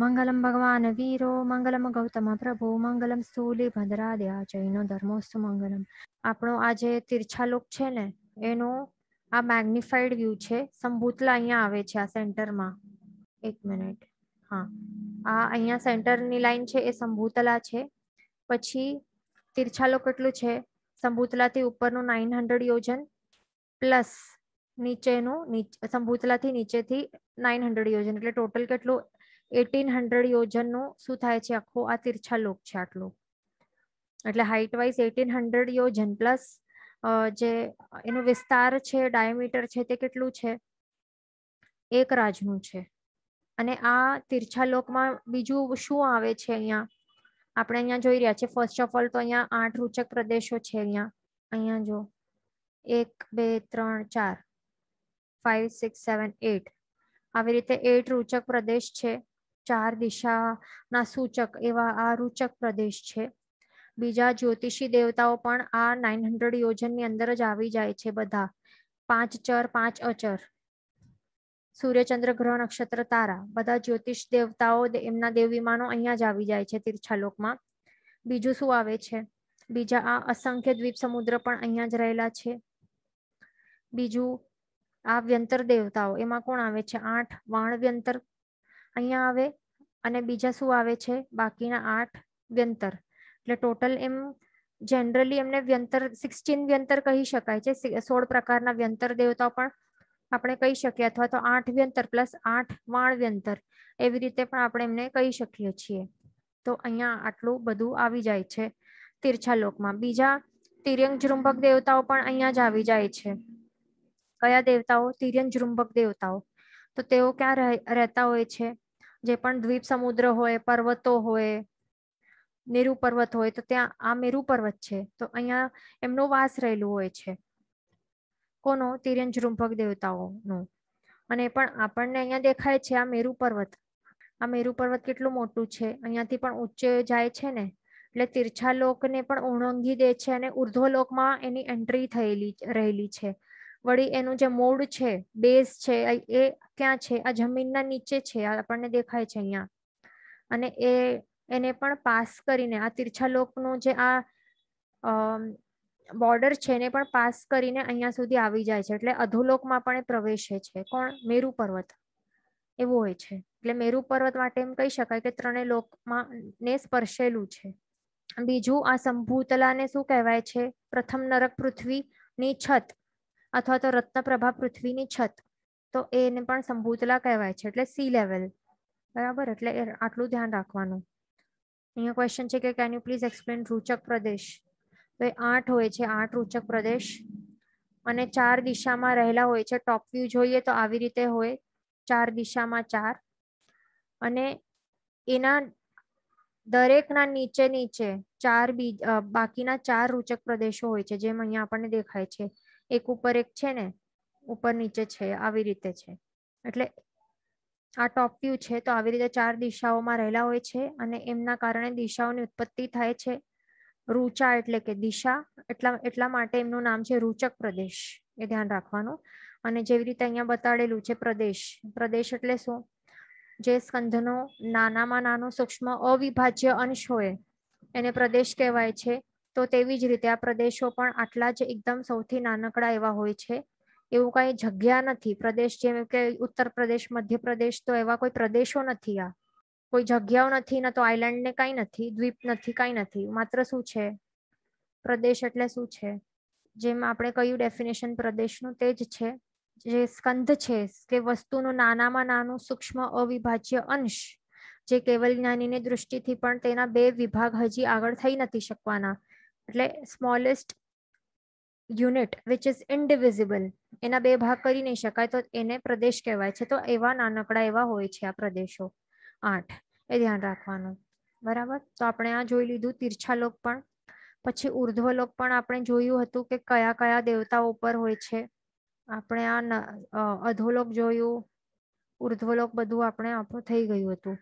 મંગલમ ભગવાન વીરો મંગલમ ગૌતમ પ્રભુ મંગલમ સ્થૂલી ભદ્રાદ્યા જૈનો ધર્મોસ્તુ મંગલમ આપણો આ જે તિરછાલોક છે ને એનો આ મેગ્નિફાઈડ વ્યૂ છે સંભૂતલા અહીંયા આવે છે આ સેન્ટરમાં એક મિનિટ હા આ અહીંયા સેન્ટરની લાઈન છે એ સંભૂતલા છે પછી તિરછાલોક કેટલું છે સંભૂતલાથી ઉપરનું નાઇન હંડ્રેડ યોજન પ્લસ નીચેનું સંભૂતલાથી નીચેથી નાઇન હંડ્રેડ યોજન એટલે ટોટલ કેટલું એટીન હંડ્રેડ યોજનનું શું થાય છે આખો આ તિરછા લોક છે આટલો એટલે હાઇટ વાઇઝ એટીન હંડ્રેડ યોજન પ્લસ જે એનો વિસ્તાર છે ડાયમીટર છે તે કેટલું છે એક રાજનું છે અને આ તિરછા લોકમાં બીજું શું આવે છે અહીંયા આપણે અહીંયા જોઈ રહ્યા છે ફર્સ્ટ ઓફ ઓલ તો અહીંયા આઠ રૂચક પ્રદેશો છે અહીંયા અહીંયા જો એક બે ત્રણ ચાર ફાઇવ સિક્સ સેવન એટ આવી રીતે એટ રૂચક પ્રદેશ છે ચાર દિશાના સૂચક એવા આ રૂચક પ્રદેશ છે બીજા જ્યોતિષી દેવતાઓ પણ આ નાઇન હંડ્રેડ યોજનની અંદર જ આવી જાય છે બધા પાંચ ચર પાંચ અચર સૂર્યચંદ્ર ગ્રહ નક્ષત્ર તારા બધા જ્યોતિષ દેવતાઓ એમના દેવ વિમાનો અહીંયા જ આવી જાય છે તીર્થાલોકમાં બીજું શું આવે છે બીજા આ અસંખ્ય દ્વીપ સમુદ્ર પણ અહીંયા જ રહેલા છે બીજું આ વ્યંતર દેવતાઓ એમાં કોણ આવે છે આઠ વાણ વ્યંતર અહીંયા આવે અને બીજા શું આવે છે બાકીના આઠ વ્યંતર એટલે ટોટલ એમ જનરલી એમને વ્યંતર સિક્સટીન વ્યંતર કહી શકાય છે સોળ પ્રકારના વ્યંતર દેવતાઓ પણ આપણે કહી શકીએ અથવા તો આઠ વ્યંતર પ્લસ આઠ વાણ વ્યંતર એવી રીતે પણ આપણે એમને કહી શકીએ છીએ તો અહીંયા આટલું બધું આવી જાય છે તીર્છાલોકમાં બીજા તિર્યંગ જૃંભક દેવતાઓ પણ અહીંયા જ આવી જાય છે કયા દેવતાઓ તિર્યંગ જૃંભક દેવતાઓ તો તેઓ ક્યાં રહેતા હોય છે જે પણ દ્વીપ સમુદ્ર હોય પર્વતો હોય નેરુ પર્વત હોય તો ત્યાં આ મેરુ પર્વત છે તો અહીંયા એમનો વાસ રહેલું હોય છે કોનો તિર્યંજ રૂંભક દેવતાઓનો અને પણ આપણને અહીંયા દેખાય છે આ મેરુ પર્વત આ મેરુ પર્વત કેટલું મોટું છે અહીંયાથી પણ ઊંચે જાય છે ને એટલે તિરછા લોકને પણ ઓળંગી દે છે અને ઉર્ધ્વ લોકમાં એની એન્ટ્રી થયેલી રહેલી છે વળી એનું જે મૂળ છે બેઝ છે એ ક્યાં છે આ જમીનના નીચે છે આપણને દેખાય છે અહીંયા અને એ એને પણ પાસ કરીને આ તિરછાલોકનું જે આ બોર્ડર છે એને પણ પાસ કરીને અહીંયા સુધી આવી જાય છે એટલે અધોલોકમાં પણ એ પ્રવેશે છે કોણ મેરુ પર્વત એવું હોય છે એટલે મેરુ પર્વત માટે એમ કહી શકાય કે ત્રણેય લોકમાં ને સ્પર્શેલું છે બીજું આ સંભૂતલાને શું કહેવાય છે પ્રથમ નરક પૃથ્વીની છત અથવા તો રત્નપ્રભા પૃથ્વીની છત તો એને પણ સંભૂતલા કહેવાય છે એટલે સી લેવલ બરાબર એટલે આટલું ધ્યાન રાખવાનું અહીંયા ક્વેશ્ચન છે કે કેન યુ પ્લીઝ એક્સપ્લેન રૂચક પ્રદેશ તો એ આઠ હોય છે આઠ રૂચક પ્રદેશ અને ચાર દિશામાં રહેલા હોય છે ટોપ વ્યૂ જોઈએ તો આવી રીતે હોય ચાર દિશામાં ચાર અને એના દરેકના નીચે નીચે ચાર બીજ બાકીના ચાર રૂચક પ્રદેશો હોય છે જેમ અહીંયા આપણને દેખાય છે એક ઉપર એક છે ને ઉપર નીચે છે આવી રીતે છે એટલે આ ટોપ વ્યૂ છે તો આવી રીતે ચાર દિશાઓમાં રહેલા હોય છે અને એમના કારણે દિશાઓની ઉત્પત્તિ થાય છે રૂચા એટલે કે દિશા એટલા એટલા માટે એમનું નામ છે રૂચક પ્રદેશ એ ધ્યાન રાખવાનું અને જેવી રીતે અહીંયા બતાડેલું છે પ્રદેશ પ્રદેશ એટલે શું જે સ્કંધનો નાનામાં નાનો સૂક્ષ્મ અવિભાજ્ય અંશ હોય એને પ્રદેશ કહેવાય છે તો તેવી જ રીતે આ પ્રદેશો પણ આટલા જ એકદમ સૌથી નાનકડા એવા હોય છે એવું કાંઈ જગ્યા નથી પ્રદેશ જેમ કે ઉત્તર પ્રદેશ મધ્યપ્રદેશ તો એવા કોઈ પ્રદેશો નથી આ કોઈ જગ્યાઓ નથી ન તો આઈલેન્ડ ને કાંઈ નથી દ્વીપ નથી કાંઈ નથી માત્ર શું છે પ્રદેશ એટલે શું છે જેમ આપણે કહ્યું ડેફિનેશન પ્રદેશનું તે જ છે જે સ્કંધ છે કે વસ્તુનું નાનામાં નાનું સૂક્ષ્મ અવિભાજ્ય અંશ જે કેવલ જ્ઞાનીની દૃષ્ટિથી પણ તેના બે વિભાગ હજી આગળ થઈ નથી શકવાના એટલે smallest unit which is indivisible એના બે ભાગ કરી નહીં શકાય તો એને પ્રદેશ કહેવાય છે તો એવા નાનકડા એવા હોય છે આ પ્રદેશો આઠ એ ધ્યાન રાખવાનું બરાબર તો આપણે આ જોઈ લીધું તીર્છાલોક પણ પછી ઉર્ધ્વલોક પણ આપણે જોયું હતું કે કયા કયા દેવતાઓ ઉપર હોય છે આપણે આ અધોલોક જોયું ઉર્ધ્વલોક બધું આપણે આપણું થઈ ગયું હતું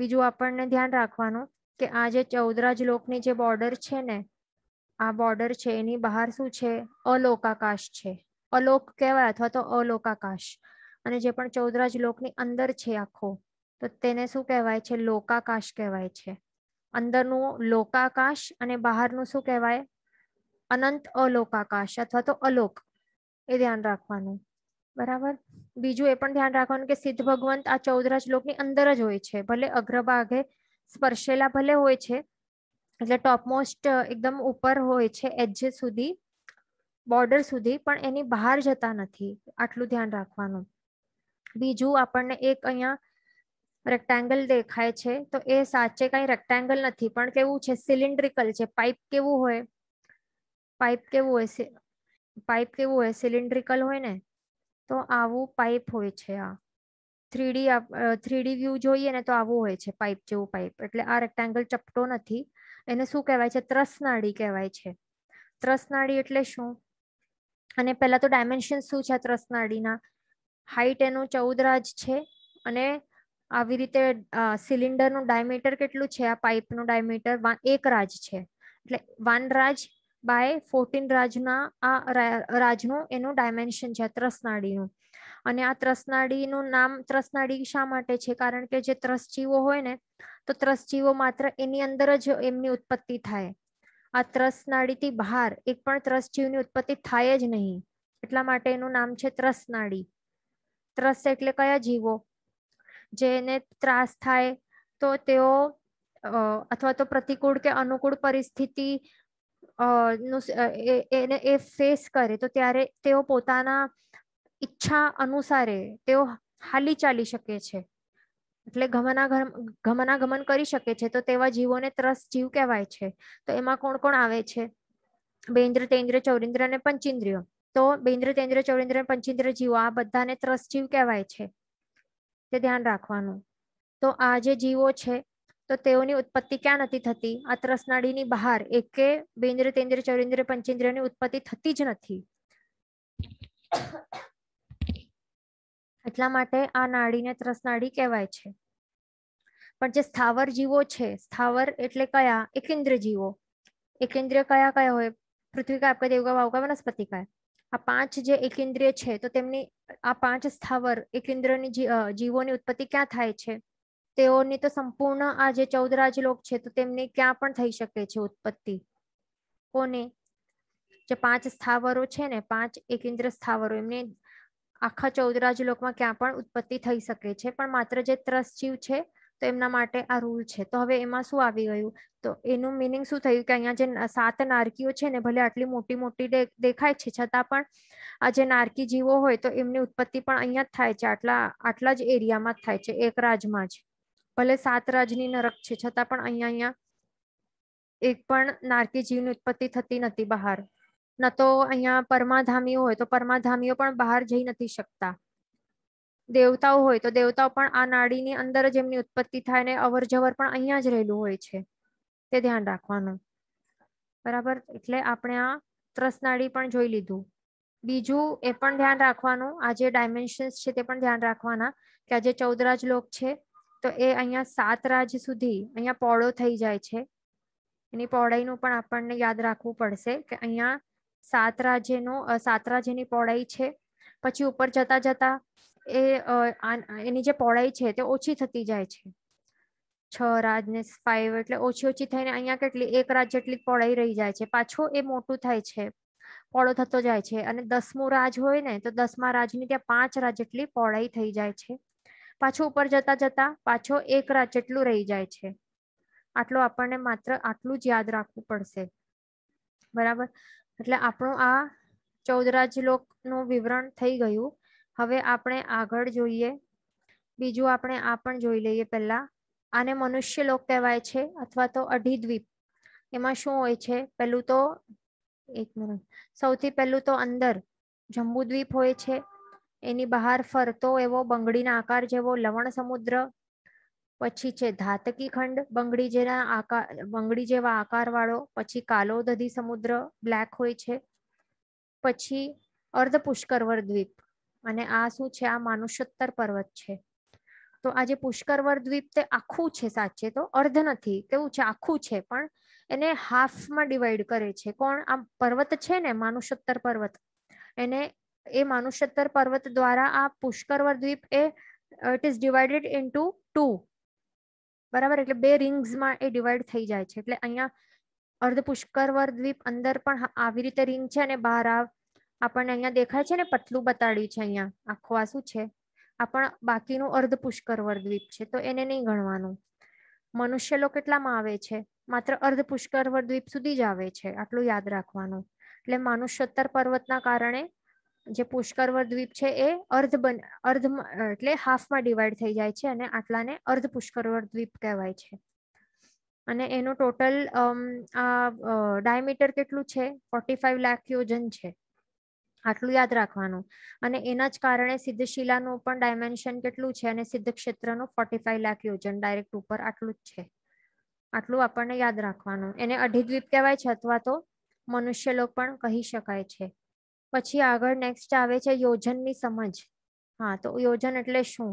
બીજું આપણને ધ્યાન રાખવાનું કે આ જે ચૌદરાજ લોકની જે બોર્ડર છે ને આ બોર્ડર છે એની બહાર શું છે અલોકાકાશ છે અલોક કહેવાય અથવા તો અલોકાકાશ અને જે પણ ચૌદરાજ લોકની અંદર છે આખો તો તેને શું કહેવાય છે લોકાકાશ કહેવાય છે અંદરનું લોકાકાશ અને બહારનું શું કહેવાય અનંત અલોકાકાશ અથવા તો અલોક એ ધ્યાન રાખવાનું બરાબર બીજું એ પણ ધ્યાન રાખવાનું કે સિદ્ધ ભગવંત આ ચૌદરાજ લોકની અંદર જ હોય છે ભલે અગ્રભાગે સ્પર્શેલા ભલે હોય છે એટલે ટોપમોસ્ટ એકદમ ઉપર હોય છે એજ સુધી બોર્ડર સુધી પણ એની બહાર જતા નથી આટલું ધ્યાન રાખવાનું બીજું આપણને એક અહીંયા રેક્ટેંગલ દેખાય છે તો એ સાચે કંઈ રેક્ટેંગલ નથી પણ કેવું છે સિલિન્ડ્રિકલ છે પાઇપ કેવું હોય પાઇપ કેવું હોય પાઇપ કેવું હોય સિલિન્ડ્રિકલ હોય ને તો આવું પાઇપ હોય છે આ થ્રીડી થ્રીડી વ્યૂ જોઈએ ને તો આવું હોય છે પાઇપ જેવું પાઇપ એટલે આ રેક્ટેંગલ ચપટો નથી એને શું કહેવાય છે ત્રસનાળી કહેવાય છે ત્રસનાળી એટલે શું અને પહેલાં તો ડાયમેન્શન શું છે ત્રસનાળીના હાઈટ એનું ચૌદ રાજ છે અને આવી રીતે સિલિન્ડરનું ડાયમીટર કેટલું છે આ પાઇપનું ડાયમીટર એક રાજ છે એટલે વન રાજ બાય ફોર્ટીન રાજના આ રાજનું એનું ડાયમેન્શન છે ત્રસનાળીનું અને આ ત્રસનાળીનું નામ ત્રસનાળી શા માટે છે કારણ કે જે ત્રસ જીવો હોય ને તો ત્રસ જીવો માત્ર એની અંદર જ એમની ઉત્પત્તિ થાય આ ત્રસ નાડીથી બહાર એક પણ ત્રસ જીવની ઉત્પત્તિ થાય જ નહીં એટલા માટે એનું નામ છે ત્રસ નાડી ત્રસ એટલે કયા જીવો જેને ત્રાસ થાય તો તેઓ અથવા તો પ્રતિકૂળ કે અનુકૂળ પરિસ્થિતિ એને એ ફેસ કરે તો ત્યારે તેઓ પોતાના ઈચ્છા અનુસારે તેઓ હાલી ચાલી શકે છે એટલે ગમનાગમન કરી શકે છે તો તેવા જીવોને ત્રસ જીવ કહેવાય છે તો એમાં કોણ કોણ આવે છે બેન્દ્ર તેન્દ્ર ચૌરિન્દ્ર અને પંચિન્દ્રિયો તો બેન્દ્ર તેન્દ્ર ચૌરિન્દ્ર અને પંચિન્દ્ર જીવો આ બધાને ત્રસ જીવ કહેવાય છે તે ધ્યાન રાખવાનું તો આ જે જીવો છે તો તેઓની ઉત્પત્તિ ક્યાં નથી થતી આ ત્રસનાડીની બહાર એકે બેન્દ્ર તેન્દ્ર ચૌરિન્દ્ર પંચેન્દ્રની ઉત્પત્તિ થતી જ નથી એટલા માટે આ નાડીને ત્રસનાડી કહેવાય છે પણ જે સ્થાવર જીવો છે સ્થાવર એટલે કયા એકેન્દ્ર જીવો એકેન્દ્રિય કયા કયા હોય પૃથ્વીકાય આપકાય દેવકાય વાવકાય વનસ્પતિકાય આ પાંચ જે એકેન્દ્રિય છે તો તેમની આ પાંચ સ્થાવર એકેન્દ્રની જીવોની ઉત્પત્તિ ક્યાં થાય છે તેઓની તો સંપૂર્ણ આ જે ચૌદ રાજલોક છે તો તેમની ક્યાં પણ થઈ શકે છે ઉત્પત્તિ કોને જે પાંચ સ્થાવરો છે ને પાંચ એકેન્દ્ર સ્થાવરો એમને આખા ચૌદરાજ લોકમાં ક્યાં પણ ઉત્પત્તિ થઈ શકે છે પણ માત્ર જે જીવ છે તો એમના માટે આ રૂલ છે તો હવે એમાં શું આવી ગયું તો એનું મિનિંગ શું થયું કે અહીંયા જે સાત નારકીઓ છે ને ભલે આટલી મોટી મોટી દેખાય છે છતાં પણ આ જે નારકી જીવો હોય તો એમની ઉત્પત્તિ પણ અહીંયા જ થાય છે આટલા આટલા જ એરિયામાં જ થાય છે એક રાજમાં જ ભલે સાત રાજની નરક છે છતાં પણ અહીંયા અહીંયા એક પણ નારકી જીવની ઉત્પત્તિ થતી નથી બહાર ન તો અહીંયા પરમાધામીઓ હોય તો પરમાધામીઓ પણ બહાર જઈ નથી શકતા દેવતાઓ હોય તો દેવતાઓ પણ આ નાડીની અંદર જ એમની ઉત્પત્તિ થાય ને અવર જવર પણ અહીંયા જ રહેલું હોય છે તે ધ્યાન રાખવાનું બરાબર એટલે આપણે આ ત્રસ ત્રસનાળી પણ જોઈ લીધું બીજું એ પણ ધ્યાન રાખવાનું આ જે ડાયમેન્શન્સ છે તે પણ ધ્યાન રાખવાના કે આ જે રાજ લોક છે તો એ અહીંયા સાત રાજ સુધી અહીંયા પહોળો થઈ જાય છે એની પહોળાઈનું પણ આપણને યાદ રાખવું પડશે કે અહીંયા સાત રાજ્યનો સાત રાજ્યની પહોળાઈ છે પછી ઉપર જતા જતા એ એની જે પહોળાઈ છે તે ઓછી થતી જાય છે છ રાજ ને ફાઈવ એટલે ઓછી ઓછી થઈને અહીંયા કેટલી એક રાજ જેટલી પહોળાઈ રહી જાય છે પાછો એ મોટું થાય છે પહોળો થતો જાય છે અને દસમું રાજ હોય ને તો દસમા રાજની ત્યાં પાંચ રાજ જેટલી પહોળાઈ થઈ જાય છે પાછો ઉપર જતા જતા પાછો એક રાજ જેટલું રહી જાય છે આટલો આપણને માત્ર આટલું જ યાદ રાખવું પડશે બરાબર એટલે આપણું આ ચૌદ રાજલોકનું વિવરણ થઈ ગયું હવે આપણે આગળ જોઈએ બીજું આપણે આ પણ જોઈ લઈએ પહેલા આને મનુષ્ય લોક કહેવાય છે અથવા તો અઢીદ્વીપ એમાં શું હોય છે પહેલું તો એક મિનિટ સૌથી પહેલું તો અંદર જંબુદ્વીપ હોય છે એની બહાર ફરતો એવો બંગડીના આકાર જેવો લવણ સમુદ્ર પછી છે ધાતકી ખંડ બંગડી જેના આકાર બંગડી જેવા આકારવાળો પછી કાલો દધી સમુદ્ર બ્લેક હોય છે પછી અર્ધ પુષ્કરવર દ્વીપ અને આ શું છે આ માનુષોત્તર પર્વત છે તો આ જે પુષ્કરવર દ્વીપ તે આખું છે સાચે તો અર્ધ નથી કેવું છે આખું છે પણ એને હાફમાં ડિવાઈડ કરે છે કોણ આ પર્વત છે ને માનુષોત્તર પર્વત એને એ માનુષોત્તર પર્વત દ્વારા આ પુષ્કરવર દ્વીપ એ it is divided into two બરાબર એટલે બે રિંગ્સમાં એ ડિવાઈડ થઈ જાય છે એટલે અહીંયા અર્ધ પુષ્કરવર દ્વીપ અંદર પણ આવી રીતે રિંગ છે અને બહાર આવ આપણને અહીંયા દેખાય છે ને પતલું બતાડ્યું છે અહીંયા આખો આ શું છે આ પણ બાકીનું અર્ધ પુષ્કરવર દ્વીપ છે તો એને નહીં ગણવાનું મનુષ્ય લો કેટલામાં આવે છે માત્ર અર્ધ પુષ્કરવર દ્વીપ સુધી જ આવે છે આટલું યાદ રાખવાનું એટલે માનુષ્યોત્તર પર્વતના કારણે જે પુષ્કરવર દ્વીપ છે એ અર્ધ બન અર્ધ એટલે હાફમાં ડિવાઈડ થઈ જાય છે અને આટલાને અર્ધ પુષ્કરવર દ્વીપ કહેવાય છે અને એનું ટોટલ આ ડાયમીટર કેટલું છે ફોર્ટી ફાઈવ લાખ યોજન છે આટલું યાદ રાખવાનું અને એના જ કારણે સિદ્ધ શિલાનું પણ ડાયમેન્શન કેટલું છે અને સિદ્ધ ક્ષેત્રનું ફોર્ટી ફાઈવ લાખ યોજન ડાયરેક્ટ ઉપર આટલું જ છે આટલું આપણને યાદ રાખવાનું એને અઢી દ્વીપ કહેવાય છે અથવા તો મનુષ્ય લોક પણ કહી શકાય છે પછી આગળ નેક્સ્ટ આવે છે યોજનની સમજ હા તો યોજન એટલે શું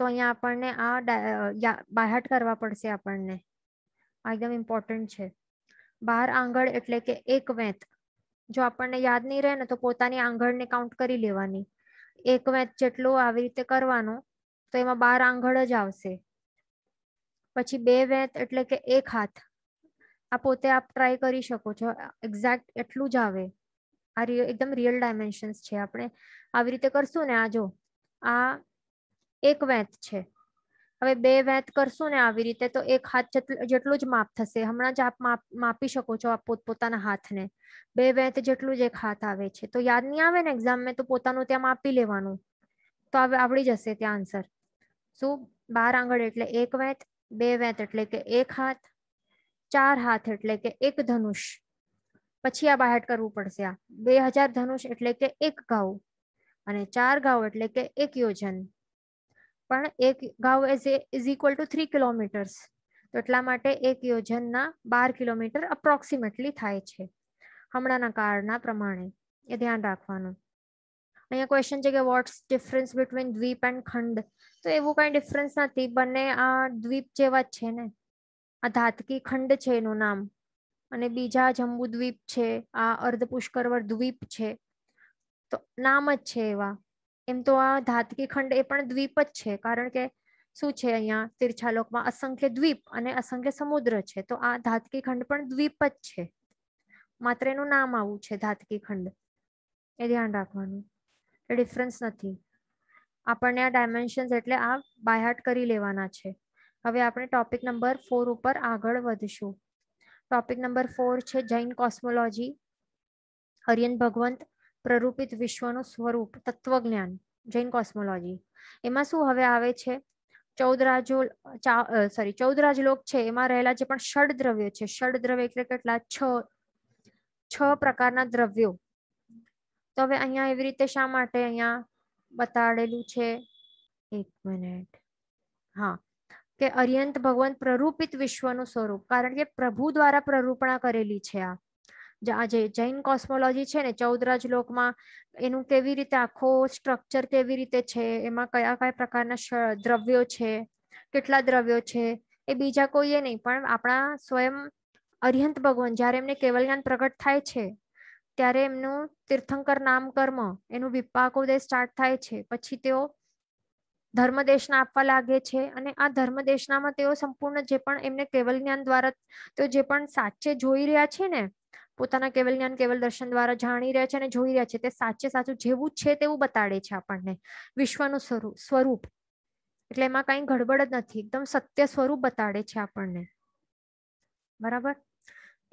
તો અહીંયા આપણને આ બાયહાટ કરવા પડશે આપણને આ એકદમ ઇમ્પોર્ટન્ટ છે બાર આંગળ એટલે કે એક વેંત જો આપણને યાદ નહીં રહે ને તો પોતાની આંગળને કાઉન્ટ કરી લેવાની એક વેંત જેટલો આવી રીતે કરવાનો તો એમાં બાર આંગળ જ આવશે પછી બે વેંત એટલે કે એક હાથ આ પોતે આપ ટ્રાય કરી શકો છો એક્ઝેક્ટ એટલું જ આવે આ એકદમ રિયલ ડાયમેન્શન્સ છે આપણે આવી રીતે કરશું ને આ જો આ એક વેંત છે હવે બે વેંત કરશું ને આવી રીતે તો એક હાથ જેટલું જ માપ થશે હમણાં જ આપ માપી શકો છો આપ પોતપોતાના હાથને બે વેંત જેટલું જ એક હાથ આવે છે તો યાદ નહીં આવે ને એક્ઝામ મેં તો પોતાનું ત્યાં માપી લેવાનું તો હવે આવડી જશે ત્યાં આન્સર શું બાર આંગળ એટલે એક વેંત બે વેંત એટલે કે એક હાથ ચાર હાથ એટલે કે એક ધનુષ પછી આ બાહેટ કરવું પડશે આ બે હજાર ધનુષ એટલે કે એક ઘાવ અને ચાર ઘાવ એટલે કે એક યોજન પણ એક ઘાવ as is equal to three kilometers તો એટલા માટે એક યોજનના બાર કિલોમીટર અપ્રોક્સિમેટલી થાય છે હમણાંના કાળના પ્રમાણે એ ધ્યાન રાખવાનું અહીંયા ક્વેશ્ચન છે કે what's difference between dweep and khand તો એવું કાંઈ ડિફરન્સ નથી બંને આ દ્વીપ જેવા જ છે ને આ ધાતકી ખંડ છે એનું નામ અને બીજા જંબુ દ્વીપ છે આ અર્ધ પુષ્કરવર દ્વીપ છે તો નામ જ છે એવા એમ તો આ ધાતકી ખંડ એ પણ દ્વીપ જ છે કારણ કે શું છે અહીંયા તિરછાલોકમાં અસંખ્ય દ્વીપ અને અસંખ્ય સમુદ્ર છે તો આ ધાતકી ખંડ પણ દ્વીપ જ છે માત્ર એનું નામ આવું છે ધાતકી ખંડ એ ધ્યાન રાખવાનું એ ડિફરન્સ નથી આપણને આ ડાયમેન્શન્સ એટલે આ બાયહાટ કરી લેવાના છે હવે આપણે ટોપિક નંબર ફોર ઉપર આગળ વધશું ટોપિક નંબર ફોર છે જૈન કોસ્મોલોજી હરિયન ભગવંત પ્રરૂપિત વિશ્વનું સ્વરૂપ તત્વજ્ઞાન જૈન કોસ્મોલોજી એમાં શું હવે આવે છે ચૌદ ચૌદરાજો સોરી ચૌદરાજ લોક છે એમાં રહેલા જે પણ ષડ દ્રવ્યો છે ષડ દ્રવ્ય એટલે કેટલા છ છ પ્રકારના દ્રવ્યો તો હવે અહીંયા એવી રીતે શા માટે અહીંયા બતાડેલું છે એક મિનિટ હા કે અરિયંત ભગવાન પ્રરૂપિત વિશ્વનું સ્વરૂપ કારણ કે પ્રભુ દ્વારા પ્રરૂપણા કરેલી છે આ આજે જૈન કોસ્મોલોજી છે ને ચૌદરાજ લોકમાં એનું કેવી રીતે આખો સ્ટ્રક્ચર કેવી રીતે છે એમાં કયા કયા પ્રકારના દ્રવ્યો છે કેટલા દ્રવ્યો છે એ બીજા કોઈએ નહીં પણ આપણા સ્વયં અરિયંત ભગવાન જ્યારે એમને કેવલ જ્ઞાન પ્રગટ થાય છે ત્યારે એમનું તીર્થંકર નામ કર્મ એનું વિપાકોદય સ્ટાર્ટ થાય છે પછી તેઓ ધર્મદેશના આપવા લાગે છે અને આ ધર્મદેશનામાં તેઓ સંપૂર્ણ જે પણ એમને કેવલ જ્ઞાન દ્વારા તેઓ જે પણ સાચે જોઈ રહ્યા છે ને પોતાના કેવલ જ્ઞાન કેવલ દર્શન દ્વારા જાણી રહ્યા છે અને જોઈ રહ્યા છે તે સાચે સાચું જેવું છે તેવું બતાડે છે આપણને વિશ્વનું સ્વરૂપ એટલે એમાં કઈ ગડબડ જ નથી એકદમ સત્ય સ્વરૂપ બતાડે છે આપણને બરાબર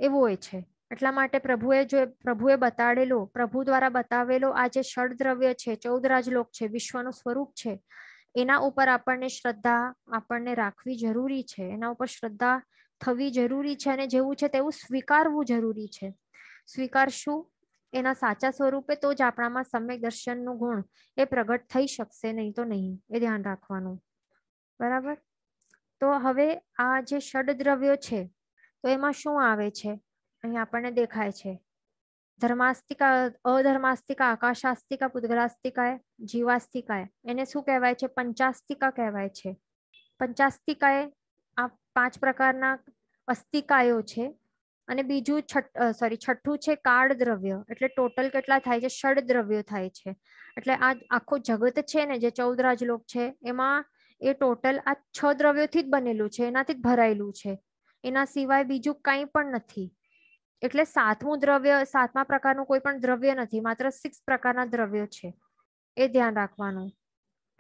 એવું હોય છે એટલા માટે પ્રભુએ જો પ્રભુએ બતાડેલો પ્રભુ દ્વારા બતાવેલો આ જે ષડદ્રવ્ય છે ચૌદરાજ લોક છે વિશ્વનું સ્વરૂપ છે એના ઉપર આપણને શ્રદ્ધા આપણને રાખવી જરૂરી છે એના ઉપર શ્રદ્ધા થવી જરૂરી છે અને જેવું છે તેવું સ્વીકારવું જરૂરી છે સ્વીકારશું એના સાચા સ્વરૂપે તો જ આપણામાં સમ્યક દર્શનનું ગુણ એ પ્રગટ થઈ શકશે નહીં તો નહીં એ ધ્યાન રાખવાનું બરાબર તો હવે આ જે ષડદ્રવ્યો છે તો એમાં શું આવે છે અહીં આપણને દેખાય છે ધર્માસ્તિકા અધર્માસ્તિકા આકાશાસ્તિકા પૂતગલાસ્તિકા જીવાસ્તિકા એને શું કહેવાય છે પંચાસ્તિકા કહેવાય છે પંચાસ્તિકાએ આ પાંચ પ્રકારના અસ્તિકાયો છે અને બીજું છઠ સોરી છઠ્ઠું છે કાળ દ્રવ્ય એટલે ટોટલ કેટલા થાય છે ષડ દ્રવ્યો થાય છે એટલે આ આખો જગત છે ને જે ચૌદ રાજલોક છે એમાં એ ટોટલ આ છ દ્રવ્યોથી જ બનેલું છે એનાથી જ ભરાયેલું છે એના સિવાય બીજું કંઈ પણ નથી એટલે સાતમું દ્રવ્ય સાતમા પ્રકારનું કોઈ પણ દ્રવ્ય નથી માત્ર સિક્સ પ્રકારના દ્રવ્યો છે એ ધ્યાન રાખવાનું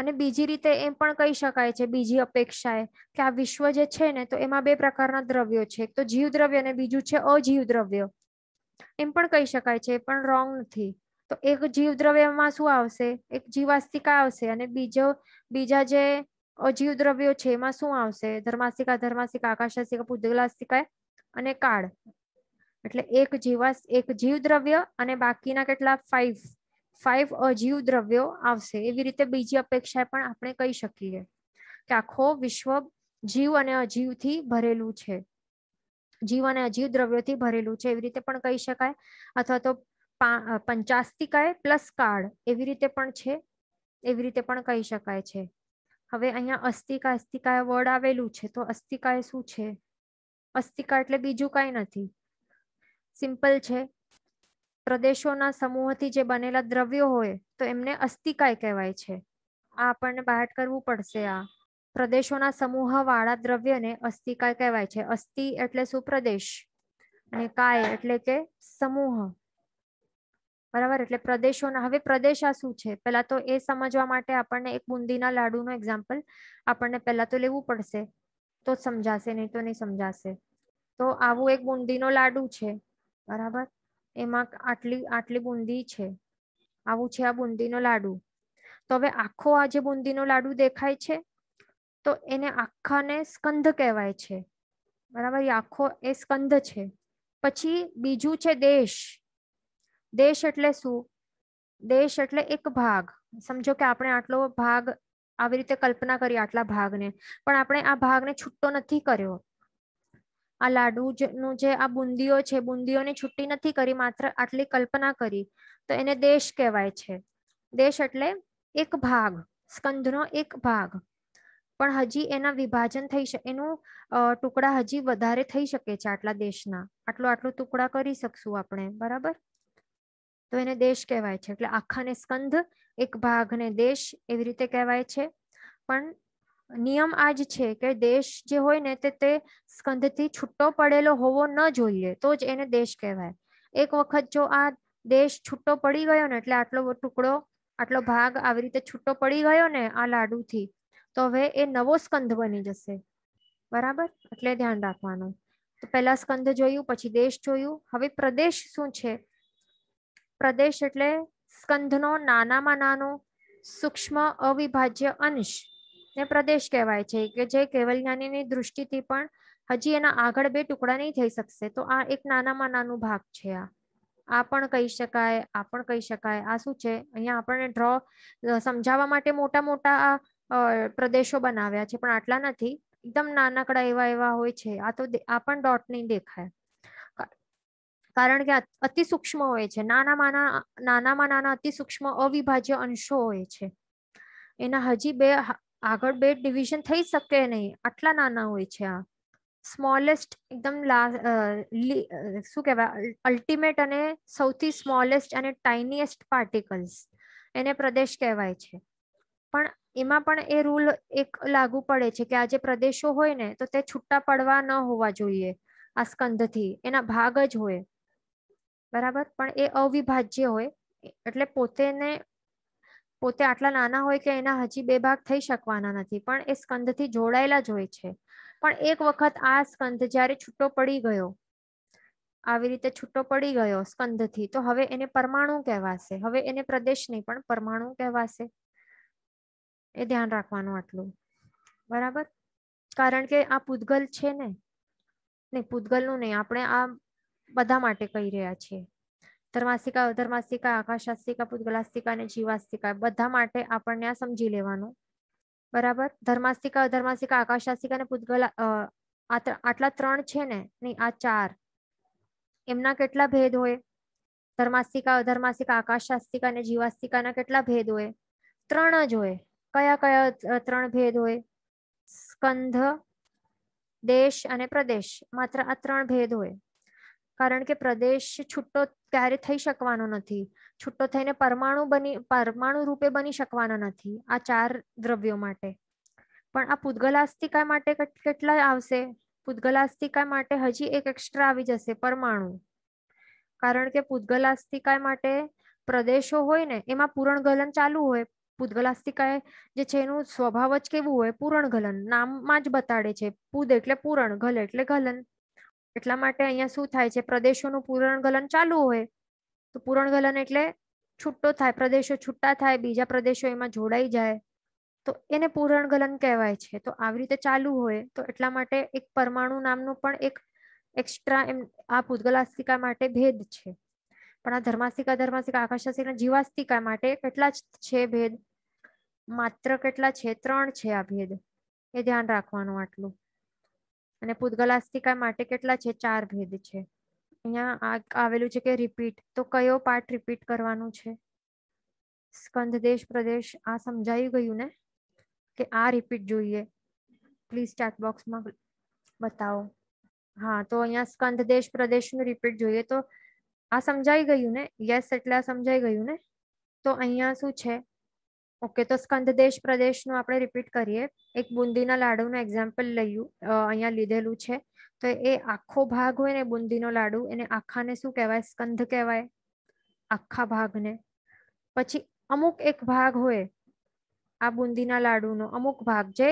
અને બીજી રીતે એમ પણ કહી શકાય છે બીજી અપેક્ષાએ કે આ વિશ્વ જે છે ને તો એમાં બે પ્રકારના દ્રવ્યો છે એક તો જીવ દ્રવ્ય અને બીજું છે અજીવ દ્રવ્ય એમ પણ કહી શકાય છે પણ રોંગ નથી તો એક જીવ દ્રવ્યમાં શું આવશે એક જીવાસ્તિકા આવશે અને બીજો બીજા જે અજીવ દ્રવ્યો છે એમાં શું આવશે ધર્માસ્તિકા ધર્માસ્તિકા આકાશાસ્તિકા પૂતગલાસ્તિકા અને કાળ એટલે એક જીવાશ એક જીવ દ્રવ્ય અને બાકીના કેટલા ફાઈવ ફાઈવ અજીવ દ્રવ્યો આવશે એવી રીતે બીજી અપેક્ષા પણ આપણે કહી શકીએ કે આખો વિશ્વ જીવ અને અજીવથી ભરેલું છે જીવ અને અજીવ દ્રવ્યોથી ભરેલું છે એવી રીતે પણ કહી શકાય અથવા તો પંચાસ્તિકાય પ્લસ કાળ એવી રીતે પણ છે એવી રીતે પણ કહી શકાય છે હવે અહીંયા અસ્થિકા અસ્થિકાય વર્ડ આવેલું છે તો અસ્થિકાય શું છે અસ્થિકા એટલે બીજું કાંઈ નથી સિમ્પલ છે પ્રદેશોના સમૂહથી જે બનેલા દ્રવ્યો હોય તો એમને અસ્થિકાય કહેવાય છે આ આપણને બહાર કરવું પડશે આ પ્રદેશોના સમૂહ સમૂહવાળા દ્રવ્યને અસ્થિકાય કહેવાય છે અસ્થિ એટલે સુપ્રદેશ અને કાય એટલે કે સમૂહ બરાબર એટલે પ્રદેશોના હવે પ્રદેશ આ શું છે પહેલા તો એ સમજવા માટે આપણને એક બુંદીના લાડુનો એક્ઝામ્પલ આપણને પહેલા તો લેવું પડશે તો સમજાશે નહીં તો નહીં સમજાશે તો આવું એક બુંદીનો લાડુ છે બરાબર એમાં આટલી આટલી બુંદી છે આવું છે આ બુંદીનો લાડુ તો હવે આખો આ જે બુંદીનો લાડુ દેખાય છે તો એને આખાને સ્કંધ કહેવાય છે બરાબર એ આખો એ સ્કંધ છે પછી બીજું છે દેશ દેશ એટલે શું દેશ એટલે એક ભાગ સમજો કે આપણે આટલો ભાગ આવી રીતે કલ્પના કરી આટલા ભાગને પણ આપણે આ ભાગને છૂટો નથી કર્યો આ લાડુ લાડુનું જે આ બુંદીઓ છે બુંદીઓની છુટ્ટી નથી કરી માત્ર આટલી કલ્પના કરી તો એને દેશ કહેવાય છે દેશ એટલે એક ભાગ સ્કંધનો એક ભાગ પણ હજી એના વિભાજન થઈ શકે એનું ટુકડા હજી વધારે થઈ શકે છે આટલા દેશના આટલો આટલો ટુકડા કરી શકશું આપણે બરાબર તો એને દેશ કહેવાય છે એટલે આખાને સ્કંધ એક ભાગને દેશ એવી રીતે કહેવાય છે પણ નિયમ આ જ છે કે દેશ જે હોય ને તે સ્કંધથી છૂટો પડેલો હોવો ન જોઈએ તો જ એને દેશ કહેવાય એક વખત જો આ દેશ છૂટો પડી ગયો ને એટલે આટલો ટુકડો આટલો ભાગ આવી રીતે છૂટો પડી ગયો ને આ લાડુથી તો હવે એ નવો સ્કંધ બની જશે બરાબર એટલે ધ્યાન રાખવાનું તો પહેલા સ્કંધ જોયું પછી દેશ જોયું હવે પ્રદેશ શું છે પ્રદેશ એટલે સ્કંધનો નાનામાં નાનો સૂક્ષ્મ અવિભાજ્ય અંશ ને પ્રદેશ કહેવાય છે કે જે કેવલ જ્ઞાનીની દૃષ્ટિથી પણ હજી એના આગળ બે ટુકડા નહીં થઈ શકશે તો આ એક નાનામાં નાનું ભાગ છે આ આ પણ કહી શકાય આ પણ કહી શકાય આ શું છે અહીંયા આપણને ડ્રો સમજાવવા માટે મોટા મોટા પ્રદેશો બનાવ્યા છે પણ આટલા નથી એકદમ નાનકડા એવા એવા હોય છે આ તો આ પણ ડોટ નહીં દેખાય કારણ કે અતિ સૂક્ષ્મ હોય છે નાનામાં નાનામાં નાના અતિ સૂક્ષ્મ અવિભાજ્ય અંશો હોય છે એના હજી બે આગળ બે ડિવિઝન થઈ શકે નહીં આટલા નાના હોય છે આ સ્મોલેસ્ટ એકદમ શું કહેવાય અલ્ટિમેટ અને સૌથી સ્મોલેસ્ટ અને ટાઇનીએસ્ટ પાર્ટિકલ્સ એને પ્રદેશ કહેવાય છે પણ એમાં પણ એ રૂલ એક લાગુ પડે છે કે આ જે પ્રદેશો હોય ને તો તે છૂટા પડવા ન હોવા જોઈએ આ સ્કંધથી એના ભાગ જ હોય બરાબર પણ એ અવિભાજ્ય હોય એટલે પોતેને પોતે આટલા નાના હોય કે એના હજી બે ભાગ થઈ શકવાના નથી પણ એ સ્કંદથી જોડાયેલા જ હોય છે પણ એક વખત આ સ્કંદ જ્યારે છૂટો પડી ગયો આવી રીતે છૂટો પડી ગયો સ્કંદથી તો હવે એને પરમાણુ કહેવાશે હવે એને પ્રદેશ નહીં પણ પરમાણુ કહેવાશે એ ધ્યાન રાખવાનું આટલું બરાબર કારણ કે આ પૂતગલ છે ને નહીં પૂતગલનું નહીં આપણે આ બધા માટે કહી રહ્યા છીએ ધર્માસ્તિકા અધર્માસ્તિકા આકાશાસ્તિકા પૂતગલાસ્તિકા અને જીવાસ્તિકા બધા માટે આપણને આ સમજી લેવાનું બરાબર ધર્માસ્તિકા અધર્માસ્તિકા આકાશાસ્તિકા અને પૂતગલા આટલા ત્રણ છે ને નહીં આ ચાર એમના કેટલા ભેદ હોય ધર્માસ્તિકા અધર્માસ્તિકા આકાશાસ્તિકા અને જીવાસ્તિકાના કેટલા ભેદ હોય ત્રણ જ હોય કયા કયા ત્રણ ભેદ હોય સ્કંધ દેશ અને પ્રદેશ માત્ર આ ત્રણ ભેદ હોય કારણ કે પ્રદેશ છૂટો ક્યારે થઈ શકવાનો નથી છૂટો થઈને પરમાણુ બની પરમાણુ રૂપે બની શકવાનો નથી આ ચાર દ્રવ્યો માટે પણ આ પૂતગલાસ્તિકા માટે કેટલા આવશે પૂતગલાસ્તિકા માટે હજી એક એક્સ્ટ્રા આવી જશે પરમાણુ કારણ કે પૂતગલાસ્તિકા માટે પ્રદેશો હોય ને એમાં પૂરણ ગલન ચાલુ હોય પૂતગલાસ્તિકા જે છે એનું સ્વભાવ જ કેવું હોય પૂરણ ગલન નામમાં જ બતાડે છે પૂદ એટલે પૂરણ ગલ એટલે ગલન એટલા માટે અહીંયા શું થાય છે પ્રદેશોનું પૂરણગલન ચાલુ હોય તો પૂરણગલન એટલે છૂટો થાય પ્રદેશો છૂટા થાય બીજા પ્રદેશો એમાં જોડાઈ જાય તો એને પૂરણગલન કહેવાય છે તો આવી રીતે ચાલુ હોય તો એટલા માટે એક પરમાણુ નામનું પણ એક એક્સ્ટ્રા એમ આ ભૂતગલાસ્તિકા માટે ભેદ છે પણ આ ધર્માસ્તિકા ધર્માસ્તિકા આકાશાસ્તિકા જીવાસ્તિકા માટે કેટલા છે ભેદ માત્ર કેટલા છે ત્રણ છે આ ભેદ એ ધ્યાન રાખવાનું આટલું અને પૂદગલાસ્તિકા માટે કેટલા છે ચાર ભેદ છે અહીંયા આવેલું છે કે રિપીટ તો કયો પાર્ટ રિપીટ કરવાનું છે સ્કંધ દેશ પ્રદેશ આ સમજાયું ગયું ને કે આ રિપીટ જોઈએ પ્લીઝ ચાટ બોક્સમાં બતાવો હા તો અહીંયા સ્કંધ દેશ પ્રદેશનું રિપીટ જોઈએ તો આ સમજાઈ ગયું ને યસ એટલે આ સમજાઈ ગયું ને તો અહીંયા શું છે ઓકે તો સ્કંદ દેશ પ્રદેશનું આપણે રિપીટ કરીએ એક બુંદીના લાડુનું એક્ઝામ્પલ લઈયું અહીંયા લીધેલું છે તો એ આખો ભાગ હોય ને બુંદીનો લાડુ એને આખાને શું કહેવાય સ્કંદ કહેવાય આખા ભાગને પછી અમુક એક ભાગ હોય આ બુંદીના લાડુનો અમુક ભાગ જે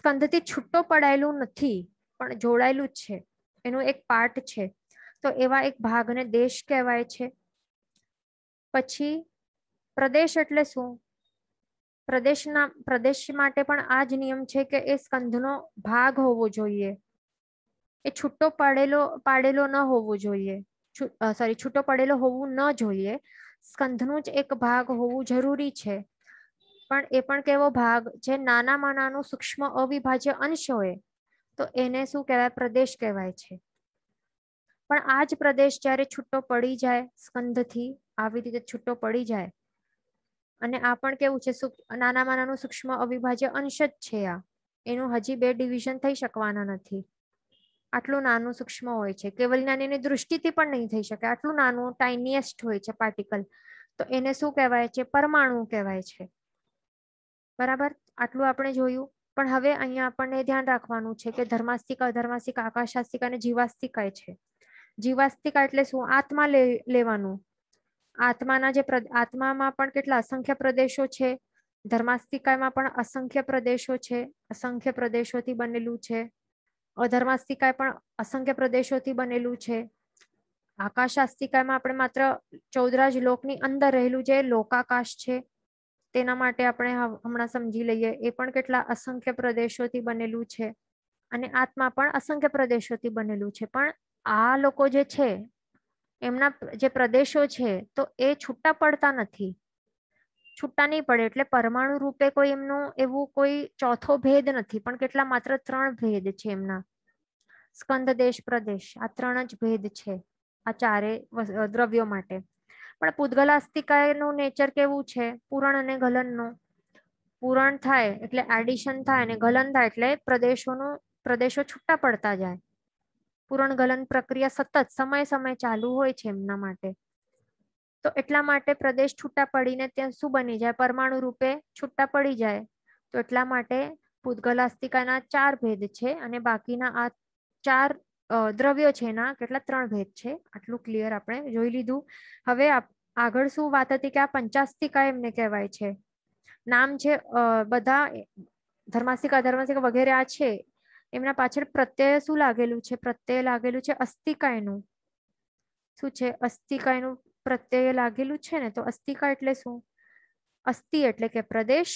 સ્કંદથી છૂટો પડાયેલું નથી પણ જોડાયેલું જ છે એનું એક પાર્ટ છે તો એવા એક ભાગને દેશ કહેવાય છે પછી પ્રદેશ એટલે શું પ્રદેશના પ્રદેશ માટે પણ આ જ નિયમ છે કે એ સ્કંધનો ભાગ હોવો જોઈએ એ છૂટો પડેલો પાડેલો ન હોવો જોઈએ સોરી છૂટો પડેલો હોવું ન જોઈએ સ્કંધનું જ એક ભાગ હોવું જરૂરી છે પણ એ પણ કેવો ભાગ જે નાનામાં નાનું સૂક્ષ્મ અવિભાજ્ય અંશ હોય તો એને શું કહેવાય પ્રદેશ કહેવાય છે પણ આ જ પ્રદેશ જ્યારે છૂટો પડી જાય સ્કંધથી આવી રીતે છૂટો પડી જાય અને આ પણ કેવું છે નાનામાં નાનું સૂક્ષ્મ અવિભાજ્ય અંશ જ છે આ એનું હજી બે ડિવિઝન થઈ શકવાના નથી આટલું નાનું સૂક્ષ્મ હોય છે કેવલ નાનીની દૃષ્ટિથી પણ નહીં થઈ શકે આટલું નાનું ટાઇનીએસ્ટ હોય છે પાર્ટિકલ તો એને શું કહેવાય છે પરમાણુ કહેવાય છે બરાબર આટલું આપણે જોયું પણ હવે અહીંયા આપણને ધ્યાન રાખવાનું છે કે ધર્માસ્તિક અધર્માસ્તિક આકાશાસ્તિક અને જીવાસ્તિક છે જીવાસ્તિકા એટલે શું આત્મા લેવાનું આત્માના જે આત્મામાં પણ કેટલા અસંખ્ય પ્રદેશો છે ધર્માસ્તિકાયમાં પણ અસંખ્ય પ્રદેશો છે અસંખ્ય પ્રદેશોથી બનેલું છે અધર્માસ્તિકાય પણ અસંખ્ય પ્રદેશોથી બનેલું છે આકાશાસ્તિકાયમાં આપણે માત્ર ચૌદરાજ લોકની અંદર રહેલું જે લોકાકાશ છે તેના માટે આપણે હમણાં સમજી લઈએ એ પણ કેટલા અસંખ્ય પ્રદેશોથી બનેલું છે અને આત્મા પણ અસંખ્ય પ્રદેશોથી બનેલું છે પણ આ લોકો જે છે એમના જે પ્રદેશો છે તો એ છૂટા પડતા નથી છૂટા નહીં પડે એટલે પરમાણુ રૂપે કોઈ એમનું એવું કોઈ ચોથો ભેદ નથી પણ કેટલા માત્ર ત્રણ ભેદ છે એમના સ્કંદ દેશ પ્રદેશ આ ત્રણ જ ભેદ છે આ ચારે દ્રવ્યો માટે પણ પૂદગલાસ્તિકાનું નેચર કેવું છે પૂરણ અને ગલનનું પૂરણ થાય એટલે એડિશન થાય અને ગલન થાય એટલે પ્રદેશોનું પ્રદેશો છૂટા પડતા જાય પૂરણગલન પ્રક્રિયા સતત સમય સમય ચાલુ હોય છે એમના માટે તો એટલા માટે પ્રદેશ છૂટા પડીને ત્યાં શું બની જાય પરમાણુ રૂપે છૂટા પડી જાય તો એટલા માટે પૂતગલાસ્તિકાના ચાર ભેદ છે અને બાકીના આ ચાર દ્રવ્યો છે એના કેટલા ત્રણ ભેદ છે આટલું ક્લિયર આપણે જોઈ લીધું હવે આગળ શું વાત હતી કે આ પંચાસ્તિકા એમને કહેવાય છે નામ છે બધા ધર્માસ્તિકા ધર્માસ્તિકા વગેરે આ છે એમના પાછળ પ્રત્યય શું લાગેલું છે પ્રત્યય લાગેલું છે અસ્થિકાયનું શું છે અસ્થિકાયનું પ્રત્યય લાગેલું છે ને તો અસ્થિકા એટલે શું અસ્થિ એટલે કે પ્રદેશ